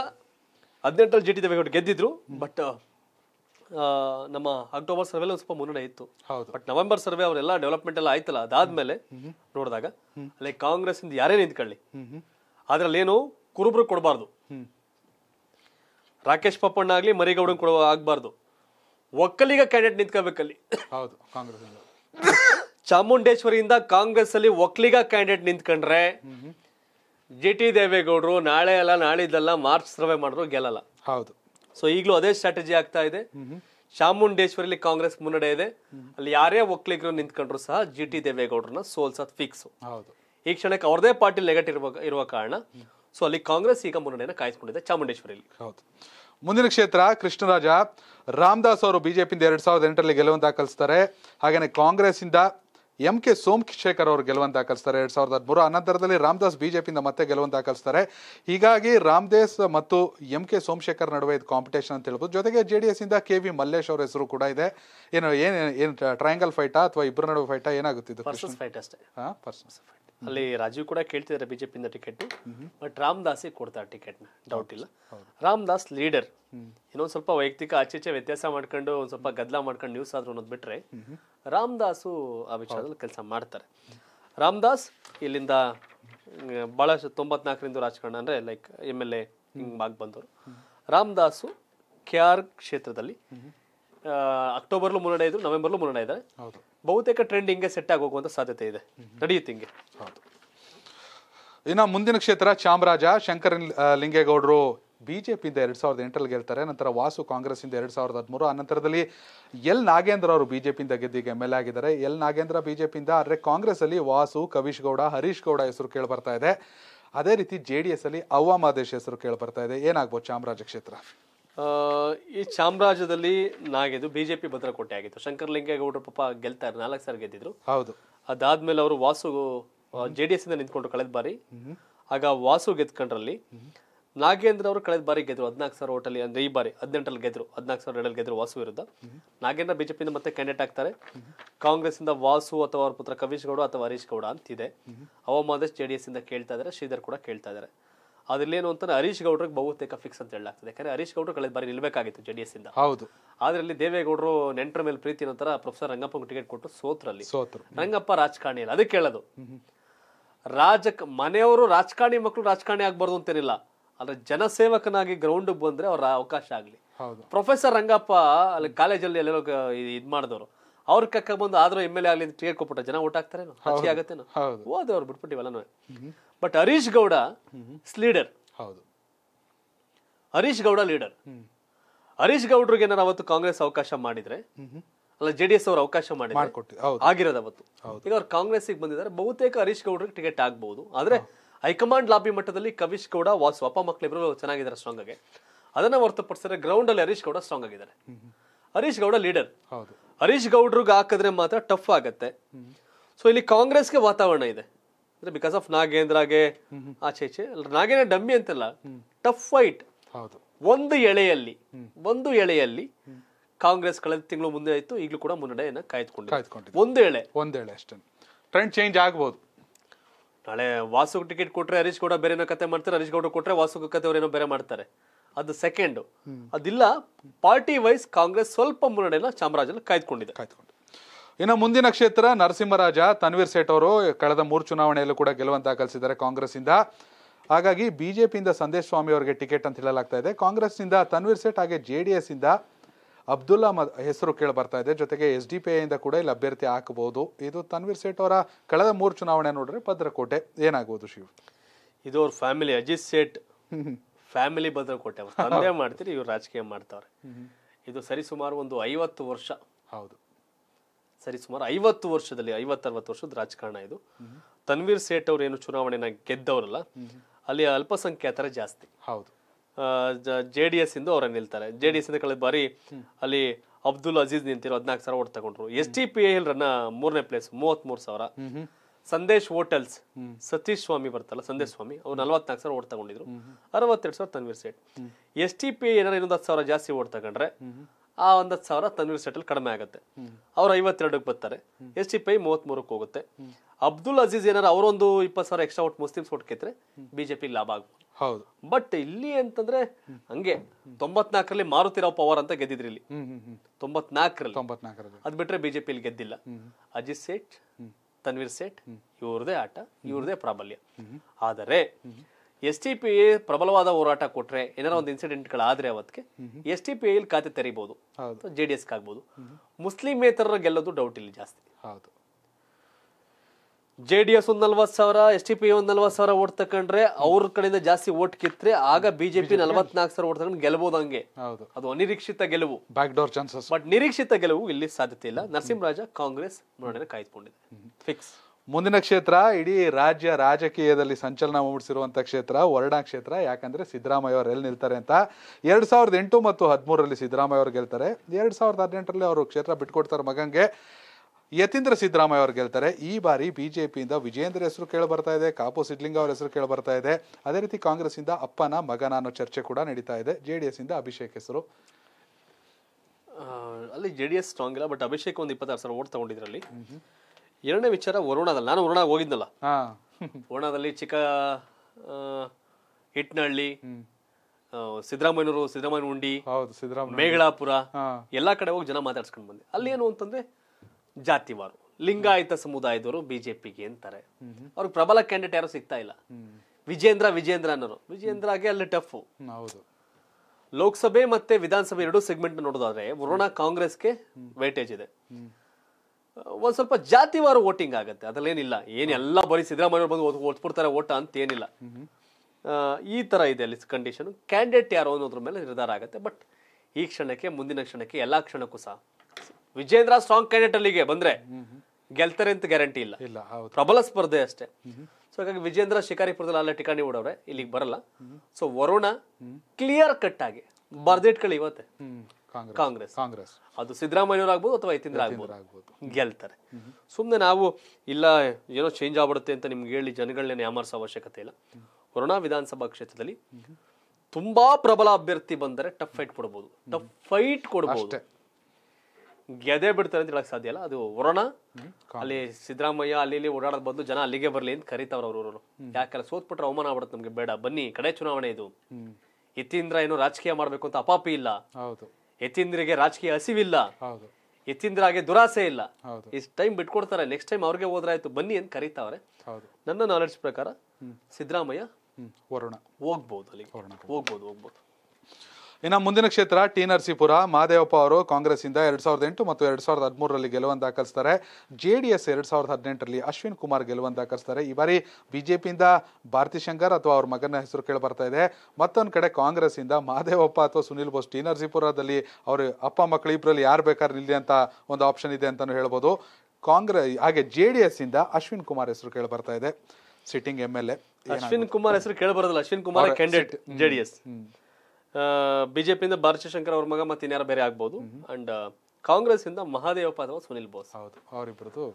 ಹದಿನೆಂಟರಲ್ಲಿ ಜಿ ಟಿ ದೇವೇಗೌಡ ಗೆದ್ದಿದ್ರು ಬಟ್ ನಮ್ಮ ಅಕ್ಟೋಬರ್ ಸರ್ವೆ ಒಂದು ಸ್ವಲ್ಪ ಮುನ್ನಡೆ ಇತ್ತು ಬಟ್ ನವೆಂಬರ್ ಸರ್ವೆ ಅವರೆಲ್ಲ ಡೆವಲಪ್ಮೆಂಟ್ ಎಲ್ಲ ಆಯ್ತಲ್ಲ ಅದಾದ್ಮೇಲೆ ನೋಡಿದಾಗ ಅಲ್ಲಿ ಕಾಂಗ್ರೆಸ್ ಇಂದ ಯಾರೇ ನಿಂತ್ಕೊಳ್ಳಿ ಏನು ಕುರುಬರು ಕೊಡಬಾರ್ದು ರಾಕೇಶ್ ಪಪ್ಪಣ್ಣ ಆಗ್ಲಿ ಮರಿಗೌಡನ್ ಕೊಡ ಆಗ್ಬಾರ್ದು ಒಕ್ಕಲಿಗ ಕ್ಯಾಂಡಿಡೇಟ್ ನಿಂತ್ಕೋಬೇಕಲ್ಲಿ ಹೌದು ಕಾಂಗ್ರೆಸ್ ಚಾಮುಂಡೇಶ್ವರಿಯಿಂದ ಕಾಂಗ್ರೆಸ್ ಅಲ್ಲಿ ಒಕ್ಕಲಿಗ ಕ್ಯಾಂಡಿಡೇಟ್ ನಿಂತ್ಕೊಂಡ್ರೆ ಜಿ ಟಿ ದೇವೇಗೌಡರು ನಾಳೆ ಅಲ್ಲ ನಾಳಿದ್ದಲ್ಲ ಮಾರ್ಚ್ ಸರ್ವೆ ಮಾಡಿದ್ರು ಗೆಲ್ಲಲ್ಲ ಹೌದು ಸೊ ಈಗಲೂ ಅದೇ ಸ್ಟ್ರಾಟಜಿ ಆಗ್ತಾ ಇದೆ ಚಾಮುಂಡೇಶ್ವರಿ ಕಾಂಗ್ರೆಸ್ ಮುನ್ನಡೆ ಇದೆ ಅಲ್ಲಿ ಯಾರೇ ಒಕ್ಕಲಿಗರು ನಿಂತ್ಕೊಂಡ್ರು ಸಹ ಜಿ ಟಿ ದೇವೇಗೌಡರನ್ನ ಸೋಲ್ಸೋದು ಫಿಕ್ಸ್ ಹೌದು ಈ ಕ್ಷಣಕ್ಕೆ ಅವ್ರದೇ ಪಾರ್ಟಿ ನೆಗೆಟಿವ್ ಇರುವ ಕಾರಣ ಸೊ ಅಲ್ಲಿ ಕಾಂಗ್ರೆಸ್ ಈಗ ಮುನ್ನಡೆಯನ್ನು ಕಾಯಿಸ್ಕೊಂಡಿದೆ ಚಾಮುಂಡೇಶ್ವರಿ ಹೌದು ಮುಂದಿನ ಕ್ಷೇತ್ರ ಕೃಷ್ಣರಾಜ ರಾಮದಾಸ್ ಅವರು ಬಿಜೆಪಿಯಿಂದ ಎರಡು ಸಾವಿರದ ಎಂಟರಲ್ಲಿ ಗೆಲುವನ್ನು ದಾಖಲಿಸ್ತಾರೆ ಹಾಗೆಯೇ ಇಂದ ಎಂ ಕೆ ಸೋಮಶೇಖರ್ ಅವರು ಗೆಲುವನ್ನು ದಾಖಲಿಸ್ತಾರೆ ಎರಡು ಸಾವಿರದ ಹದಿಮೂರು ಅನಂತರದಲ್ಲಿ ರಾಮದಾಸ್ ಬಿಜೆಪಿಯಿಂದ ಮತ್ತೆ ಗೆಲುವನ್ನು ದಾಖಲಿಸ್ತಾರೆ ಹೀಗಾಗಿ ರಾಮದೇಸ್ ಮತ್ತು ಎಂ ಕೆ ಸೋಮಶೇಖರ್ ನಡುವೆ ಇದು ಕಾಂಪಿಟೇಷನ್ ಅಂತ ಹೇಳ್ಬೋದು ಜೊತೆಗೆ ಜೆ ಡಿ ಇಂದ ಕೆ ವಿ ಮಲ್ಲೇಶ್ ಅವರ ಹೆಸರು ಕೂಡ ಇದೆ ಏನು ಏನು ಏನು ಟ್ರಯಾಂಗಲ್ ಫೈಟಾ ಅಥವಾ ಇಬ್ಬರ ನಡುವೆ ಫೈಟಾ ಏನಾಗುತ್ತಿದ್ದು ಫೈಟ್ ಅಷ್ಟೇ ಹಾಂ ಪರ್ಸನ್ಸ್ ಫೈಟ್ ಅಲ್ಲಿ ರಾಜೀವ್ ಕೂಡ ಕೇಳ್ತಿದ್ದಾರೆ ಬಿಜೆಪಿಯಿಂದ ಟಿಕೆಟ್ ಬಟ್ ರಾಮದಾಸಿಗೆ ಕೊಡ್ತಾರೆ ಟಿಕೆಟ್ನ ಡೌಟ್ ಇಲ್ಲ ರಾಮದಾಸ್ ಲೀಡರ್ ಇನ್ನೊಂದು ಸ್ವಲ್ಪ ವೈಯಕ್ತಿಕ ಆಚೆಚೆ ವ್ಯತ್ಯಾಸ ಮಾಡ್ಕೊಂಡು ಒಂದು ಸ್ವಲ್ಪ ಗದ್ದಲ ಮಾಡ್ಕೊಂಡು ನ್ಯೂಸ್ ಆದ್ರು ಅನ್ನೋದು ಬಿಟ್ರೆ ರಾಮದಾಸು ಆ ವಿಚಾರದಲ್ಲಿ ಕೆಲಸ ಮಾಡ್ತಾರೆ ರಾಮದಾಸ್ ಇಲ್ಲಿಂದ ಬಹಳಷ್ಟು ತೊಂಬತ್ನಾಲ್ಕರಿಂದ ರಾಜಕಾರಣ ಅಂದ್ರೆ ಲೈಕ್ ಎಮ್ ಎಲ್ ಎ ಹಿಂಗೆ ರಾಮದಾಸು ಕೆ ಆರ್ ಕ್ಷೇತ್ರದಲ್ಲಿ ಅಕ್ಟೋಬರ್ಲು ಮುನ್ನಡೆ ಇದ್ರು ನವೆಂಬರ್ಲು ಮುನ್ನಡೆ ಇದ್ದಾರೆ ಬಹುತೇಕ ಟ್ರೆಂಡ್ ಹಿಂಗೆ ಸೆಟ್ ಆಗಿ ಸಾಧ್ಯತೆ ಇದೆ ನಡೆಯುತ್ತೆ ಹಿಂಗೆ ಇನ್ನು ಮುಂದಿನ ಕ್ಷೇತ್ರ ಚಾಮರಾಜ ಶಂಕರ ಲಿಂಗೇಗೌಡರು ಬಿಜೆಪಿಯಿಂದ ಎರಡು ಸಾವಿರದ ಎಂಟರಲ್ಲಿ ಗೆಲ್ತಾರೆ ನಂತರ ವಾಸು ಇಂದ ಎರಡು ಸಾವಿರದ ಹದಿಮೂರು ನಂತರದಲ್ಲಿ ಎಲ್ ನಾಗೇಂದ್ರ ಅವರು ಬಿಜೆಪಿಯಿಂದ ಗೆದ್ದಿಗೆ ಎಮ್ ಎಲ್ ಆಗಿದ್ದಾರೆ ಎಲ್ ನಾಗೇಂದ್ರ ಬಿಜೆಪಿಯಿಂದ ಆದರೆ ಕಾಂಗ್ರೆಸ್ ಅಲ್ಲಿ ವಾಸು ಕವೀಶ್ ಗೌಡ ಹರೀಶ್ ಗೌಡ ಹೆಸರು ಕೇಳಿ ಬರ್ತಾ ಇದೆ ಅದೇ ರೀತಿ ಜೆ ಡಿ ಎಸ್ ಅಲ್ಲಿ ಅವ್ವಾಮಾದೇಶ್ ಹೆಸರು ಬರ್ತಾ ಇದೆ ಏನಾಗ್ಬೋದು ಚಾಮರಾಜ ಕ್ಷೇತ್ರ ಈ ಚಾಮರಾಜದಲ್ಲಿ ನಾಗೆದು ಬಿಜೆಪಿ ಭದ್ರಕೋಟೆ ಆಗಿತ್ತು ಶಂಕರ್ ಲಿಂಗೇಗೌಡರು ಪಾಪ ಗೆಲ್ತಾರೆ ನಾಲ್ಕು ಸಾರಿ ಗೆದ್ದಿದ್ರು ಹೌದು ಅದಾದ್ಮೇಲೆ ಅವರು ವಾಸು ಜೆ ಡಿ ಎಸ್ ಇಂದ ನಿಂತ್ಕೊಂಡ್ರು ಕಳೆದ ಬಾರಿ ಆಗ ವಾಸು ಗೆದ್ಕೊಂಡ್ರಲ್ಲಿ ನಾಗೇಂದ್ರ ಅವರು ಕಳೆದ ಬಾರಿ ಗೆದ್ರು ಹದಿನಾಲ್ಕು ಸಾವಿರ ಓಟಲ್ಲಿ ಅಂದ್ರೆ ಈ ಬಾರಿ ಹದಿನೆಂಟರಲ್ಲಿ ಗೆದ್ರು ಹದಿನಾಲ್ಕು ಸಾವಿರ ಎರಡಲ್ಲಿ ಗೆದ್ರು ವಾಸು ವಿರುದ್ಧ ನಾಗೇಂದ್ರ ಬಿಜೆಪಿಯಿಂದ ಮತ್ತೆ ಕ್ಯಾಂಡಿಡೇಟ್ ಆಗ್ತಾರೆ ಕಾಂಗ್ರೆಸ್ ಇಂದ ವಾಸು ಅಥವಾ ಅವ್ರ ಪುತ್ರ ಕವೀಶ್ ಗೌಡ ಅಥವಾ ಹರೀಶ್ ಗೌಡ ಅಂತಿದೆ ಇದೆ ಜೆ ಡಿ ಎಸ್ ಇಂದ ಕೇಳ್ತಾ ಇದ್ದಾರೆ ಶ್ರೀಧರ್ ಕೂಡ ಕೇಳ್ತಾ ಇದ್ದಾರೆ ಅದ್ರಲ್ಲೇನು ಅಂತ ಹರೀಶ್ ಗೌಡ್ರಿಗೆ ಬಹುತೇಕ ಫಿಕ್ಸ್ ಅಂತ ಹೇಳಲಾಗ್ತದೆ ಯಾಕಂದ್ರೆ ಹರೀಶ್ ಗೌಡ್ರು ಕಳೆದ ಬಾರಿ ನಿಲ್ಬೇಕಾಗಿತ್ತು ಜೆಡಿಎಸ್ ಇಂದ ಹೌದು ಆದ್ರಲ್ಲಿ ದೇವೇಗೌಡರು ನೆಂಟರ ಮೇಲೆ ಪ್ರೀತಿ ನಂತರ ಪ್ರೊಫೆಸರ್ ರಂಗಪ್ಪ ಟಿಕೆಟ್ ಕೊಟ್ಟು ಸೋತ್ರಲ್ಲಿ ಸೋತರು ರಂಗಪ್ಪ ರಾಜಕಾರಣಿ ಅಲ್ಲ ಅದಕ್ಕೆ ಹೇಳೋದು ರಾಜಕ್ ಮನೆಯವರು ರಾಜಕಾರಣಿ ಮಕ್ಕಳು ರಾಜಕಾರಣಿ ಆಗ್ಬಾರ್ದು ಅಂತೇನಿಲ್ಲ ಆದ್ರೆ ಜನಸೇವಕನಾಗಿ ಗ್ರೌಂಡ್ ಬಂದ್ರೆ ಅವ್ರ ಅವಕಾಶ ಆಗ್ಲಿ ಪ್ರೊಫೆಸರ್ ರಂಗಪ್ಪ ಅಲ್ಲಿ ಕಾಲೇಜಲ್ಲಿ ಎಲ್ಲೆಲ್ಲೋ ಇದ್ ಮಾಡಿದವರು ಅವ್ರ ಕಕ್ಕ ಬಂದು ಆದ್ರೂ ಎಮ್ ಎಲ್ ಎ ಟಿಕೆಟ್ ಕೊಟ್ಬಿಟ್ಟ ಜನ ಊಟ ಹಾಕ್ತಾರೆ ಹಸಿ ಓದವ್ರು ಬಿಟ್ಬಿಟ್ಟಿವಲ್ಲ ಬಟ್ ಹರೀಶ್ ಗೌಡ ಲೀಡರ್ ಹೌದು ಹರೀಶ್ ಗೌಡ ಲೀಡರ್ ಹರೀಶ್ ಗೌಡ್ರಿಗೆ ನಾನು ಅವತ್ತು ಕಾಂಗ್ರೆಸ್ ಅವಕಾಶ ಮಾಡಿದ್ರೆ ಅಲ್ಲ ಜೆ ಡಿ ಎಸ್ ಅವರು ಅವಕಾಶ ಮಾಡಿ ಆಗಿರೋದು ಅವತ್ತು ಈಗ ಅವ್ರು ಕಾಂಗ್ರೆಸ್ಗೆ ಬಂದಿದ್ದಾರೆ ಬಹುತೇಕ ಹರೀಶ್ ಗೌಡ್ರಿಗೆ ಟಿಕೆಟ್ ಆಗ್ಬಹುದು ಆದ್ರೆ ಹೈಕಮಾಂಡ್ ಲಾಬಿ ಮಟ್ಟದಲ್ಲಿ ಕವಿಶ್ ಗೌಡ ವಾಸು ಅಪ್ಪ ಮಕ್ಕಳಿಬ್ರು ಚೆನ್ನಾಗಿದ್ದಾರೆ ಸ್ಟ್ರಾಂಗ್ ಆಗಿ ಅದನ್ನ ಹೊರತುಪಡಿಸಿದ್ರೆ ಗ್ರೌಂಡ್ ಅಲ್ಲಿ ಹರೀಶ್ ಗೌಡ ಸ್ಟ್ರಾಂಗ್ ಆಗಿದ್ದಾರೆ ಹರೀಶ್ ಗೌಡ ಲೀಡರ್ ಹರೀಶ್ ಗೌಡ್ರಿಗೆ ಹಾಕಿದ್ರೆ ಮಾತ್ರ ಟಫ್ ಆಗತ್ತೆ ಸೊ ಇಲ್ಲಿ ಕಾಂಗ್ರೆಸ್ಗೆ ವಾತಾವರಣ ಇದೆ ಅಂದ್ರೆ ಬಿಕಾಸ್ ಆಫ್ ನಾಗೇಂದ್ರಾಗೆ ಆಚೆ ಈಚೆ ನಾಗೇಂದ್ರ ಡಮ್ಮಿ ಅಂತಲ್ಲ ಟಫ್ ಫೈಟ್ ಹೌದು ಒಂದು ಎಳೆಯಲ್ಲಿ ಒಂದು ಎಳೆಯಲ್ಲಿ ಕಾಂಗ್ರೆಸ್ ಕಳೆದ ತಿಂಗಳು ಮುಂದೆ ಆಯ್ತು ಈಗಲೂ ಕೂಡ ಮುನ್ನಡೆಯನ್ನ ಕಾಯ್ದುಕೊಂಡು ಒಂದು ಎಳೆ ಒಂದು ಎಳೆ ಅಷ್ಟೇ ಟ್ರೆಂಡ್ ಚೇಂಜ್ ಆಗ್ಬೋದು ನಾಳೆ ವಾಸುಕ ಟಿಕೆಟ್ ಕೊಟ್ರೆ ಹರೀಶ್ ಗೌಡ ಬೇರೆ ಕತೆ ಮಾಡ್ತಾರೆ ಹರೀಶ್ ಗೌಡ ಕೊಟ್ರೆ ವಾಸುಕ ಕತೆ ಅವರೇನೋ ಬೇರೆ ಮಾಡ್ತಾರೆ ಅದು ಸೆಕೆಂಡ್ ಅದಿಲ್ಲ ಪಾರ್ಟಿ ವೈಸ್ ಕಾಂಗ್ರೆಸ್ ಸ್ವಲ್ಪ ಮುನ್ನಡೆಯನ್ನ ಚಾಮರಾಜನ ಕಾಯ್ದುಕೊಂಡಿದೆ ಕಾಯ್ದುಕೊಂಡು ಇನ್ನು ಮುಂದಿನ ಕ್ಷೇತ್ರ ನರಸಿಂಹರಾಜ ತನ್ವೀರ್ ಸೇಠ್ ಅವರು ಕಳೆದ ಮೂರು ಚುನಾವಣೆಯಲ್ಲೂ ಕೂಡ ಕಲಿಸಿದ್ದಾರೆ ಕಾಂಗ್ರೆಸ್ ಕಾಂಗ್ರೆಸ್ಸಿಂದ ಹಾಗಾಗಿ ಪಿಯಿಂದ ಸಂದೇಶ್ ಸ್ವಾಮಿ ಅವರಿಗೆ ಟಿಕೆಟ್ ಅಂತ ಹೇಳಲಾಗ್ತಾ ಇದೆ ಕಾಂಗ್ರೆಸ್ನಿಂದ ತನ್ವೀರ್ ಸೇಠ್ ಹಾಗೆ ಜೆ ಡಿ ಎಸ್ ಇಂದ ಅಬ್ದುಲ್ಲಾ ಮದ್ ಹೆಸರು ಕೇಳಿ ಬರ್ತಾ ಇದೆ ಜೊತೆಗೆ ಎಸ್ ಡಿ ಪಿ ಐಯಿಂದ ಕೂಡ ಇಲ್ಲಿ ಅಭ್ಯರ್ಥಿ ಹಾಕಬಹುದು ಇದು ತನ್ವೀರ್ ಸೇಠ್ ಅವರ ಕಳೆದ ಮೂರು ಚುನಾವಣೆ ನೋಡ್ರಿ ಭದ್ರಕೋಟೆ ಏನಾಗಬಹುದು ಶಿವ ಇದು ಅವ್ರ ಫ್ಯಾಮಿಲಿ ಅಜಿತ್ ಸೇಠ್ ಫ್ಯಾಮಿಲಿ ಭದ್ರಕೋಟೆ ಮಾಡ್ತೀರಿ ಇವ್ರು ರಾಜಕೀಯ ಮಾಡ್ತಾವ್ರೆ ಇದು ಸರಿಸುಮಾರು ಒಂದು ಐವತ್ತು ವರ್ಷ ಹೌದು ಸರಿ ಸುಮಾರು ಐವತ್ತು ವರ್ಷದಲ್ಲಿ ಐವತ್ತರವತ್ತು ವರ್ಷದ ರಾಜಕಾರಣ ಇದು ತನ್ವೀರ್ ಸೇಠ್ ಅವರು ಏನು ಚುನಾವಣೆನ ಗೆದ್ದವರಲ್ಲ ಅಲ್ಲಿ ಅಲ್ಪಸಂಖ್ಯಾತರ ಜಾಸ್ತಿ ಹೌದು ಜೆ ಡಿ ಎಸ್ ಇಂದ ಅವರ ನಿಲ್ತಾರೆ ಜೆ ಡಿ ಎಸ್ ಇಂದ ಕಳೆದ ಬಾರಿ ಅಲ್ಲಿ ಅಬ್ದುಲ್ ಅಜೀಜ್ ನಿಂತಿರೋ ಹದಿನಾಲ್ಕು ಸಾವಿರ ಓಟ್ ತಗೊಂಡ್ರು ಎಸ್ ಟಿ ಪಿ ಎಲ್ ರನ್ನ ಮೂರನೇ ಪ್ಲೇಸ್ ಮೂವತ್ತ್ ಮೂರು ಸಾವಿರ ಸಂದೇಶ್ ಹೋಟೆಲ್ಸ್ ಸತೀಶ್ ಸ್ವಾಮಿ ಬರ್ತಲ್ಲ ಸಂದೇಶ್ ಸ್ವಾಮಿ ಅವ್ರು ನಲ್ವತ್ನಾಲ್ಕು ಸಾವಿರ ಓಟ್ ತಗೊಂಡಿದ್ರು ಅರವತ್ತೆರಡು ಸಾವಿರ Tanveer Sait S T P ಏನಾರ ಇನ್ನೊಂದು ಹತ್ತು ಸಾವಿರ ಜಾಸ್ತಿ ಓಟ್ ತಗೊಂಡ್ರೆ ಆ ಒಂದು ಸಾವಿರ ತನ್ವೀರ್ ಸೆಟಲ್ ಕಡಿಮೆ ಆಗುತ್ತೆ ಅವ್ರು ಐವತ್ತೆರಡಕ್ಕೆ ಬರ್ತಾರೆ ಎಸ್ ಟಿ ಪೈ ಮೂವತ್ಮೂರಕ್ಕೆ ಹೋಗುತ್ತೆ ಅಬ್ದುಲ್ ಅಜೀಜ್ ಏನಾರು ಅವರೊಂದು ಇಪ್ಪತ್ತು ಸಾವಿರ ಎಕ್ಸ್ಟ್ರಾ ಒಟ್ಟು ಮುಸ್ಲಿಮ್ಸ್ ಒಟ್ಕಿದ್ರೆ ಬಿಜೆಪಿ ಲಾಭ ಆಗ್ಬೋದು ಹೌದು ಬಟ್ ಇಲ್ಲಿ ಅಂತಂದ್ರೆ ಹಂಗೆ ತೊಂಬತ್ನಾಲ್ಕರಲ್ಲಿ ಮಾರುತಿರಾವ್ ಪವರ್ ಅಂತ ಗೆದ್ದಿದ್ರಿ ಇಲ್ಲಿ ತೊಂಬತ್ನಾಲ್ಕರಲ್ಲಿ ಅದ್ ಅದು ಬಿಟ್ರೆ ಇಲ್ಲಿ ಗೆದ್ದಿಲ್ಲ ಅಜಿತ್ ಸೇಠ್ ತನ್ವೀರ್ ಸೇಠ್ ಇವ್ರದೇ ಆಟ ಇವ್ರದೇ ಪ್ರಾಬಲ್ಯ ಆದರೆ ಎಸ್ ಟಿ ಪಿ ಪ್ರಬಲವಾದ ಹೋರಾಟ ಕೊಟ್ರೆ ಏನಾರ ಒಂದು ಇನ್ಸಿಡೆಂಟ್ಗಳಾದ್ರೆ ಅವತ್ತಿಗೆ ಎಸ್ ಟಿ ಪಿ ಇಲ್ಲಿ ಖಾತೆ ತೆರೀಬಹುದು ಜೆ ಡಿ ಎಸ್ಗೆ ಮುಸ್ಲಿಂ ಗೆಲ್ಲೋದು ಡೌಟ್ ಇಲ್ಲಿ ಜಾಸ್ತಿ ಹೌದು ಜೆ ಡಿ ಎಸ್ ಒಂದ್ ನಲ್ವತ್ ಸಾವಿರ ಎಸ್ ಟಿ ಪಿ ಒಂದ್ ನಲ್ವತ್ ಸಾವಿರ ಓಟ್ ತಕೊಂಡ್ರೆ ಅವ್ರ ಕಡೆಯಿಂದ ಜಾಸ್ತಿ ಓಟ್ ಕಿತ್ರೆ ಆಗ ಬಿಜೆಪಿ ನಲ್ವತ್ನಾಲ್ಕು ಸಾವಿರ ಓಟ್ ತಗೊಂಡು ಗೆಲ್ಬಹುದು ಹಂಗೆ ಹೌದು ಅದು ಅನಿರೀಕ್ಷಿತ ಗೆಲುವು ಬ್ಯಾಕ್ ಡೋರ್ ಚಾನ್ಸಸ್ ಬಟ್ ನಿರೀಕ್ಷಿತ ಗೆಲುವು ಇಲ್ಲಿ ಸಾಧ್ಯತೆ ಇಲ್ಲ ನರಸಿಂಹರಾಜ ಕಾಂಗ್ರೆಸ್ ಮುನ್ನಡೆ ಕಾಯ್ದುಕೊಂಡಿದೆ ಫಿಕ್ಸ್ ಮುಂದಿನ ಕ್ಷೇತ್ರ ಇಡೀ ರಾಜ್ಯ ರಾಜಕೀಯದಲ್ಲಿ ಸಂಚಲನ ಮೂಡಿಸಿರುವಂಥ ಕ್ಷೇತ್ರ ವರ್ಣಾ ಕ್ಷೇತ್ರ ಯಾಕಂದರೆ ಸಿದ್ದರಾಮಯ್ಯ ಅವರು ಎಲ್ಲಿ ನಿಲ್ತಾರೆ ಅಂತ ಎರಡು ಸಾವಿರದ ಎಂಟು ಮತ್ತು ಹದಿಮೂರರಲ್ಲಿ ಸಿದ್ದರಾಮಯ್ಯ ಅವರು ಗೆಲ್ತಾರೆ ಎರಡು ಸಾವಿರದ ಹದಿನೆಂಟರಲ್ಲಿ ಅವರು ಕ್ಷೇತ್ರ ಬಿಟ್ಕೊಡ್ತಾರೆ ಮಗಂಗೆ ಯತೀಂದ್ರ ಸಿದ್ದರಾಮಯ್ಯ ಅವರು ಗೆಲ್ತಾರೆ ಈ ಬಾರಿ ಬಿ ಜೆ ಪಿಯಿಂದ ವಿಜೇಂದ್ರ ಹೆಸರು ಕೇಳಿ ಬರ್ತಾ ಇದೆ ಕಾಪು ಸಿಡ್ಲಿಂಗ ಅವರ ಹೆಸರು ಕೇಳಿ ಬರ್ತಾ ಇದೆ ಅದೇ ರೀತಿ ಕಾಂಗ್ರೆಸ್ಸಿಂದ ಅಪ್ಪನ ಮಗನ ಅನ್ನೋ ಚರ್ಚೆ ಕೂಡ ನಡೀತಾ ಇದೆ ಜೆ ಡಿ ಎಸ್ಸಿಂದ ಅಭಿಷೇಕ್ ಹೆಸರು ಅಲ್ಲಿ ಜೆ ಡಿ ಎಸ್ ಸ್ಟ್ರಾಂಗ್ ಇಲ್ಲ ಬಟ್ ಅಭಿಷೇಕ್ ಒಂದು ಇಪ್ಪತ್ತಾರು ಸಾವಿರ ಓಟ್ ತಗೊಂಡಿದ್ರಲ್ಲಿ ಎರಡನೇ ವಿಚಾರ ವರುಣದಲ್ಲಿ ನಾನು ವರುಣ ಹೋಗಿದ್ನಲ್ಲ ವರುಣದಲ್ಲಿ ಚಿಕ್ಕ ಹಿಟ್ನಹಳ್ಳಿ ಸಿದ್ದರಾಮಯ್ಯನೂರು ಸಿದ್ದರಾಮಯ್ಯ ಉಂಡಿ ಮೇಗಳಾಪುರ ಎಲ್ಲಾ ಕಡೆ ಹೋಗಿ ಜನ ಮಾತಾಡ್ಸ್ಕೊಂಡು ಬಂದೆ ಅಲ್ಲಿ ಏನು ಅಂತಂದ್ರೆ ಜಾತಿವಾರು ಲಿಂಗಾಯತ ಸಮುದಾಯದವರು ಬಿಜೆಪಿಗೆ ಅಂತಾರೆ ಅವ್ರಿಗೆ ಪ್ರಬಲ ಕ್ಯಾಂಡಿಡೇಟ್ ಯಾರು ಸಿಗ್ತಾ ಇಲ್ಲ ವಿಜೇಂದ್ರ ವಿಜೇಂದ್ರ ಅನ್ನೋರು ವಿಜೇಂದ್ರಗೆ ಅಲ್ಲಿ ಟಫ್ ಹೌದು ಲೋಕಸಭೆ ಮತ್ತೆ ವಿಧಾನಸಭೆ ಎರಡು ಸೆಗ್ಮೆಂಟ್ ನೋಡೋದಾದ್ರೆ ವರುಣ ಕಾಂಗ್ರೆಸ್ಗೆ ವೈಟೇಜ್ ಇದೆ ಒಂದ್ ಸ್ವಲ್ಪ ಜಾತಿವಾರು ವೋಟಿಂಗ್ ಆಗುತ್ತೆ ಅದರಲ್ಲೇನಿಲ್ಲ ಏನೆಲ್ಲ ಬರೀ ಸಿದ್ದರಾಮಯ್ಯ ಬಂದು ಓದ್ಬಿಡ್ತಾರೆ ಓಟ ಅಂತ ಏನಿಲ್ಲ ಈ ತರ ಇದೆ ಅಲ್ಲಿ ಕಂಡೀಷನ್ ಕ್ಯಾಂಡಿಡೇಟ್ ಯಾರು ಅನ್ನೋದ್ರ ಮೇಲೆ ನಿರ್ಧಾರ ಆಗುತ್ತೆ ಬಟ್ ಈ ಕ್ಷಣಕ್ಕೆ ಮುಂದಿನ ಕ್ಷಣಕ್ಕೆ ಎಲ್ಲಾ ಕ್ಷಣಕ್ಕೂ ಸಹ ವಿಜೇಂದ್ರ ಸ್ಟ್ರಾಂಗ್ ಕ್ಯಾಂಡಿಡೇಟ್ ಅಲ್ಲಿಗೆ ಬಂದ್ರೆ ಗೆಲ್ತಾರೆ ಅಂತ ಗ್ಯಾರಂಟಿ ಇಲ್ಲ ಇಲ್ಲ ಪ್ರಬಲ ಸ್ಪರ್ಧೆ ಅಷ್ಟೇ ಸೊ ಹಾಗಾಗಿ ವಿಜೇಂದ್ರ ಶಿಕಾರಿಪುರದಲ್ಲಿ ಅಲ್ಲೇ ಠಿಕಾಣಿ ಓಡವ್ರೆ ಇಲ್ಲಿಗೆ ಬರಲ್ಲ ಸೊ ವರುಣ ಕ್ಲಿಯರ್ ಕಟ್ ಆಗಿ ಬರ್ದಿಟ್ಕೊಳ್ಳಿ ಇವತ್ತೆ ಕಾಂಗ್ರೆಸ್ ಕಾಂಗ್ರೆಸ್ ಅದು ಸಿದ್ದರಾಮಯ್ಯವ್ರು ಆಗ್ಬೋದು ಅಥವಾ ಯತೀಂದ್ರ ಆಗ್ಬೋದು ಗೆಲ್ತಾರೆ ಸುಮ್ಮನೆ ನಾವು ಇಲ್ಲ ಏನೋ ಚೇಂಜ್ ಆಗ್ಬಿಡುತ್ತೆ ಅಂತ ನಿಮ್ಗೆ ಹೇಳಿ ಜನಗಳನ್ನ ಯಾಮಾರಿಸೋ ಅವಶ್ಯಕತೆ ಇಲ್ಲ ಕೊರೋನಾ ವಿಧಾನಸಭಾ ಕ್ಷೇತ್ರದಲ್ಲಿ ತುಂಬಾ ಪ್ರಬಲ ಅಭ್ಯರ್ಥಿ ಬಂದರೆ ಟಫ್ ಫೈಟ್ ಕೊಡ್ಬೋದು ಟಫ್ ಫೈಟ್ ಕೊಡ್ಬೋದು ಗೆದೆ ಬಿಡ್ತಾರೆ ಅಂತ ಹೇಳಕ್ ಸಾಧ್ಯ ಇಲ್ಲ ಅದು ವರುಣ ಅಲ್ಲಿ ಸಿದ್ದರಾಮಯ್ಯ ಅಲ್ಲಿ ಇಲ್ಲಿ ಓಡಾಡೋದು ಬಂದು ಜನ ಅಲ್ಲಿಗೆ ಬರ್ಲಿ ಅಂತ ಕರೀತಾವ್ರ ಅವ್ರವರು ಯಾಕಲ್ಲ ಸೋತ್ಬಿಟ್ರೆ ಅವಮಾನ ಆಗ್ಬಿಡುತ್ತೆ ನಮ್ಗೆ ಬೇಡ ಬನ್ನಿ ಕಡೆ ಚುನಾವಣೆ ಇದು ಇತೀಂದ್ರ ಏನು ರಾಜಕೀಯ ಮಾಡ್ಬೇಕು ಅಂತ ಅಪಾಪಿ ಇಲ್ಲ ಹೌದು ಯತೀಂದ್ರಿಗೆ ರಾಜಕೀಯ ಹಸಿವಿಲ್ಲ ಹಾಗೆ ದುರಾಸೆ ಇಲ್ಲ ಇಷ್ಟು ಟೈಮ್ ಬಿಟ್ಕೊಡ್ತಾರೆ ನೆಕ್ಸ್ಟ್ ಟೈಮ್ ಅವ್ರಿಗೆ ಹೋದ್ರಾಯ್ತು ಬನ್ನಿ ಅಂತ ಕರೀತಾವ್ರೆ ನನ್ನ ನಾಲೆಡ್ಜ್ ಪ್ರಕಾರ ಸಿದ್ದರಾಮಯ್ಯ ವರುಣ ಹೋಗ್ಬೋದು ಅಲ್ಲಿಗೆ ಹೋಗ್ಬೋದು ಹೋಗ್ಬೋದು ಇನ್ನು ಮುಂದಿನ ಕ್ಷೇತ್ರ ಟಿ ನರಸೀಪುರ ಮಹದೇವಪ್ಪ ಅವರು ಇಂದ ಎರಡ್ ಸಾವಿರದ ಎಂಟು ಮತ್ತು ಎರಡ್ ಸಾವಿರದ ಹದಿಮೂರರಲ್ಲಿ ಗೆಲುವನ್ನು ದಾಖಲಿಸ್ತಾರೆ ಜೆ ಡಿ ಎಸ್ ಎರಡು ಸಾವಿರದ ಹದಿನೆಂಟರಲ್ಲಿ ಅಶ್ವಿನ್ ಕುಮಾರ್ ಗೆಲುವನ್ನು ದಾಖಲಿಸ್ತಾರೆ ಈ ಬಾರಿ ಬಿಜೆಪಿಯಿಂದ ಭಾರತಿ ಶಂಕರ್ ಅಥವಾ ಅವ್ರ ಮಗನ ಹೆಸರು ಕೇಳಿ ಬರ್ತಾ ಇದೆ ಮತ್ತೊಂದು ಕಡೆ ಕಾಂಗ್ರೆಸ್ ಇಂದ ಮಹದೇವಪ್ಪ ಅಥವಾ ಸುನಿಲ್ ಬೋಸ್ ಟಿ ನರಸೀಪುರದಲ್ಲಿ ಅವರು ಅಪ್ಪ ಮಕ್ಕಳು ಇಬ್ಬರಲ್ಲಿ ಯಾರು ಬೇಕಾದ್ರೆ ನಿಲ್ಲಿ ಅಂತ ಒಂದು ಆಪ್ಷನ್ ಇದೆ ಅಂತಲೂ ಹೇಳ್ಬೋದು ಕಾಂಗ್ರೆಸ್ ಹಾಗೆ ಜೆ ಡಿ ಎಸ್ ಇಂದ ಅಶ್ವಿನ್ ಕುಮಾರ್ ಹೆಸರು ಕೇಳಿ ಬರ್ತಾ ಇದೆ sitting M L A Ashwin Kumar ಹೆಸರು ಕೇಳಿ ಬರೋದಿಲ್ಲ ಅಶ್ವಿನ್ ಕುಮಾರ್ ಕ್ಯಾಂಡಿಡೇಟ್ ಜೆಡಿಎಸ್ ಬಿಜೆಪಿಯಿಂದ ಬಾರ್ಶಿಶಂಕರ್ ಅವ್ರ ಮಗ ಮತ್ತೆ ಇನ್ಯಾರು ಬೇರೆ ಆಗ್ಬೋದು ಅಂಡ್ ಕಾಂಗ್ರೆಸ್ ಇಂದ ಮಹಾದೇವಪ್ಪ ಅಥವಾ ಸುನಿಲ್ ಬೋಸ್ ಹೌದು ಅವರಿಬ್ಬರದು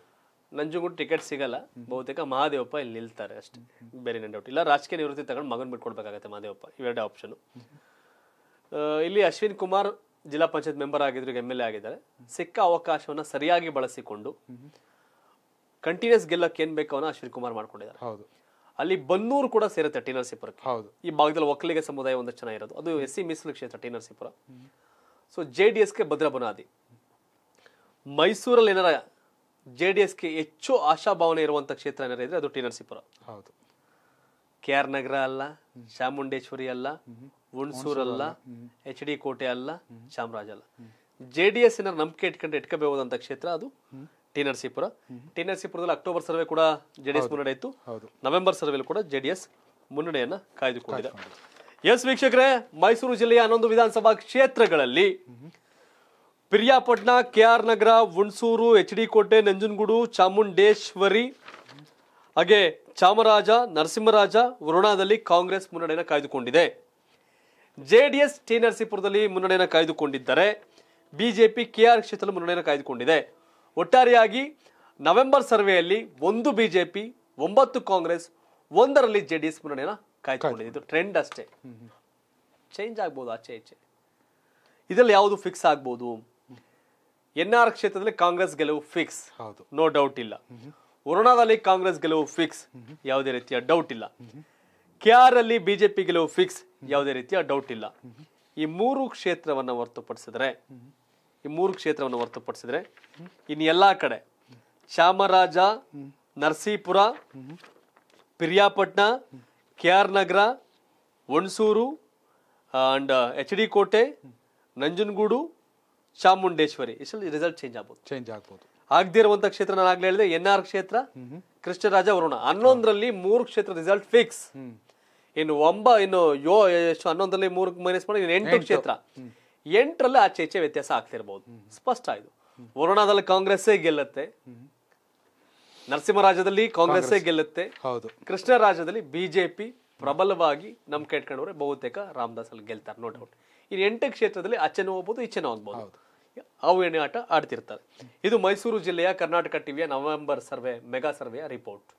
ಟಿಕೆಟ್ ಸಿಗಲ್ಲ ಬಹುತೇಕ ಮಹಾದೇವಪ್ಪ ಇಲ್ಲಿ ನಿಲ್ತಾರೆ ಅಷ್ಟೇ ಬೇರೆ ಡೌಟ್ ಇಲ್ಲ ರಾಜಕೀಯ ನಿವೃತ್ತಿ ತಗೊಂಡು ಮಗನ್ ಬಿಟ್ಕೊಡ್ಬೇಕಾಗತ್ತೆ ಮಹಾದೇವಪ್ಪ ಇವೆರಡೇ ಆಪ್ಷನ್ ಇಲ್ಲಿ ಅಶ್ವಿನ್ ಕುಮಾರ್ ಜಿಲ್ಲಾ ಪಂಚಾಯತ್ ಮೆಂಬರ್ ಆಗಿದ್ರು ಎಮ್ ಎಲ್ ಎ ಆಗಿದ್ದಾರೆ ಸಿಕ್ಕ ಅವಕಾಶವನ್ನ ಸರಿಯಾಗಿ ಬಳಸಿಕೊಂಡು ಕಂಟಿನ್ಯೂಸ್ ಗೆಲ್ಲಕ್ಕೆ ಏನ್ ಬೇಕು ಅವನ ಅಶ್ವಿನ್ ಕುಮಾರ್ ಮಾಡ್ಕೊಂಡಿದ್ದಾರೆ ಅಲ್ಲಿ ಬನ್ನೂರು ಕೂಡ ಸೇರುತ್ತೆ ಟಿ ಹೌದು ಈ ಭಾಗದಲ್ಲಿ ಒಕ್ಕಲಿಗ ಸಮುದಾಯ ಒಂದು ಚೆನ್ನಾಗಿರೋದು ಅದು ಎಸ್ ಸಿ ಮೀಸಲು ಕ್ಷೇತ್ರ T Narasipura so J D ಎಸ್ಗೆ ಭದ್ರ ಬುನಾದಿ ಮೈಸೂರಲ್ಲಿ ಏನಾರ ಜೆ ಡಿ ಎಸ್ಗೆ ಹೆಚ್ಚು ಆಶಾಭಾವನೆ ಇರುವಂಥ ಕ್ಷೇತ್ರ ಏನಾರ ಇದ್ರೆ ಅದು ಟಿ ನರಸೀಪುರ ಹೌದು ಕೆ ಆರ್ ನಗರ ಅಲ್ಲ ಚಾಮುಂಡೇಶ್ವರಿ ಅಲ್ಲ ಅಲ್ಲ ಎಚ್ ಡಿ ಕೋಟೆ ಅಲ್ಲ ಚಾಮರಾಜ ಅಲ್ಲ ಜೆ ಡಿ ಎಸ್ ಏನಾರು ನಂಬಿಕೆ ಇಟ್ಕೊಂಡು ಇಟ್ಕೋಬಹುದಂಥ ಕ್ಷೇತ್ರ ಅದು ಟಿ ನರಸೀಪುರ ಟಿ ನರಸೀಪುರದಲ್ಲಿ ಅಕ್ಟೋಬರ್ ಸರ್ವೆ ಕೂಡ ಜೆಡಿಎಸ್ ಮುನ್ನಡೆ ಇತ್ತು ನವೆಂಬರ್ ಸರ್ವೆಲ್ ಕೂಡ ಜೆಡಿಎಸ್ ಮುನ್ನಡೆಯನ್ನ ಕಾಯ್ದುಕೊಂಡಿದೆ ಎಸ್ ವೀಕ್ಷಕರೇ ಮೈಸೂರು ಜಿಲ್ಲೆಯ ಹನ್ನೊಂದು ವಿಧಾನಸಭಾ ಕ್ಷೇತ್ರಗಳಲ್ಲಿ Piriyapatna K R Nagara Hunsur H D Kote Nanjangud Chamundeshwari ಹಾಗೆ ಚಾಮರಾಜ ನರಸಿಂಹರಾಜ ವರುಣಾದಲ್ಲಿ ಕಾಂಗ್ರೆಸ್ ಮುನ್ನಡೆಯನ್ನು ಕಾಯ್ದುಕೊಂಡಿದೆ ಜೆ ಡಿ ಎಸ್ ಟಿ ನರಸೀಪುರದಲ್ಲಿ ಮುನ್ನಡೆಯನ್ನು ಕಾಯ್ದುಕೊಂಡಿದ್ದರೆ ಬಿಜೆಪಿ ಕೆಆರ್ ಕ್ಷೇತ್ರದಲ್ಲಿ ಮುನ್ನಡೆಯನ್ನು ಕಾಯ್ದುಕೊಂಡಿದೆ ಒಟ್ಟಾರೆಯಾಗಿ ನವೆಂಬರ್ ಸರ್ವೆಯಲ್ಲಿ ಒಂದು ಬಿಜೆಪಿ ಒಂಬತ್ತು ಕಾಂಗ್ರೆಸ್ ಒಂದರಲ್ಲಿ ಜೆ ಡಿ ಎಸ್ ಇದು ಟ್ರೆಂಡ್ ಅಷ್ಟೇ ಚೇಂಜ್ ಆಗ್ಬೋದು ಆಚೆ ಈಚೆ ಇದರಲ್ಲಿ ಯಾವುದು ಫಿಕ್ಸ್ ಆಗ್ಬೋದು ಎನ್ ಆರ್ ಕ್ಷೇತ್ರದಲ್ಲಿ ಕಾಂಗ್ರೆಸ್ ಗೆಲುವು ಫಿಕ್ಸ್ ನೋ ಡೌಟ್ ಇಲ್ಲ ವರುಣಾದಲ್ಲಿ ಕಾಂಗ್ರೆಸ್ ಗೆಲುವು ಫಿಕ್ಸ್ ಯಾವುದೇ ರೀತಿಯ ಡೌಟ್ ಇಲ್ಲ ಕೆ ಆರ್ ಅಲ್ಲಿ ಬಿಜೆಪಿ ಗೆಲುವು ಫಿಕ್ಸ್ ಯಾವುದೇ ರೀತಿಯ ಡೌಟ್ ಇಲ್ಲ ಈ ಮೂರು ಕ್ಷೇತ್ರವನ್ನು ಹೊರತುಪಡಿಸಿದ್ರೆ ಈ ಮೂರು ಕ್ಷೇತ್ರವನ್ನು ಹೊರತುಪಡಿಸಿದ್ರೆ ಇನ್ನು ಎಲ್ಲಾ ಕಡೆ Shyamaraja Narasipura Piriyapatna K R Nagara Hunsur and H D Kote Nanjangud Chamundeshwari ಇಷ್ಟಲ್ಲಿ ರಿಸಲ್ಟ್ ಚೇಂಜ್ ಆಗ್ಬೋದು ಚೇಂಜ್ ಆಗ್ಬೋದು ಆಗದೇ ಕ್ಷೇತ್ರ ನಾನು ಆಗ್ಲೇ ಹೇಳಿದೆ ಎನ್ ಆರ್ ಕ್ಷೇತ್ರ ಕೃಷ್ಣರಾಜ ವರುಣ ಹನ್ನೊಂದರಲ್ಲಿ ಮೂರು ಕ್ಷೇತ್ರ ರಿಸಲ್ಟ್ ಫಿಕ್ಸ್ ಇನ್ನು ಒಂಬ ಇನ್ನು ಯೋ ಎಷ್ಟು ಹನ್ನೊಂದರಲ್ಲಿ ಮೂರು ಮೈನಸ್ ಮಾಡಿ ಎಂಟು ಕ್ಷೇತ್ರ ಎಂಟರಲ್ಲಿ ಆಚೆ ಈಚೆ ವ್ಯತ್ಯಾಸ ಆಗ್ತಿರ್ಬೋದು ಸ್ಪಷ್ಟ ಇದು ವರುಣಾದಲ್ಲಿ ಕಾಂಗ್ರೆಸ್ಸೇ ಗೆಲ್ಲುತ್ತೆ ನರಸಿಂಹರಾಜದಲ್ಲಿ ಕಾಂಗ್ರೆಸ್ಸೇ ಗೆಲ್ಲುತ್ತೆ ಹೌದು ಕೃಷ್ಣರಾಜದಲ್ಲಿ ಬಿಜೆಪಿ ಪ್ರಬಲವಾಗಿ ನಮ್ ಕೇಟ್ಕೊಂಡವ್ರೆ ಬಹುತೇಕ ರಾಮದಾಸ್ ಅಲ್ಲಿ ಗೆಲ್ತಾರೆ ನೋ ಡೌಟ್ ಇನ್ ಎಂಟು ಕ್ಷೇತ್ರದಲ್ಲಿ ಅಚ್ಚನ ಹೋಗ್ಬೋದು ಈಚೆನೂ ಹೋಗ್ಬೋದು ಅವು ಎಣ್ಣೆ ಆಟ ಆಡ್ತಿರ್ತಾರೆ ಇದು ಮೈಸೂರು ಜಿಲ್ಲೆಯ ಕರ್ನಾಟಕ ಟಿವಿಯ ನವೆಂಬರ್ ಸರ್ವೆ ಮೆಗಾ ಸರ್ವೆಯ ರಿಪೋರ್ಟ್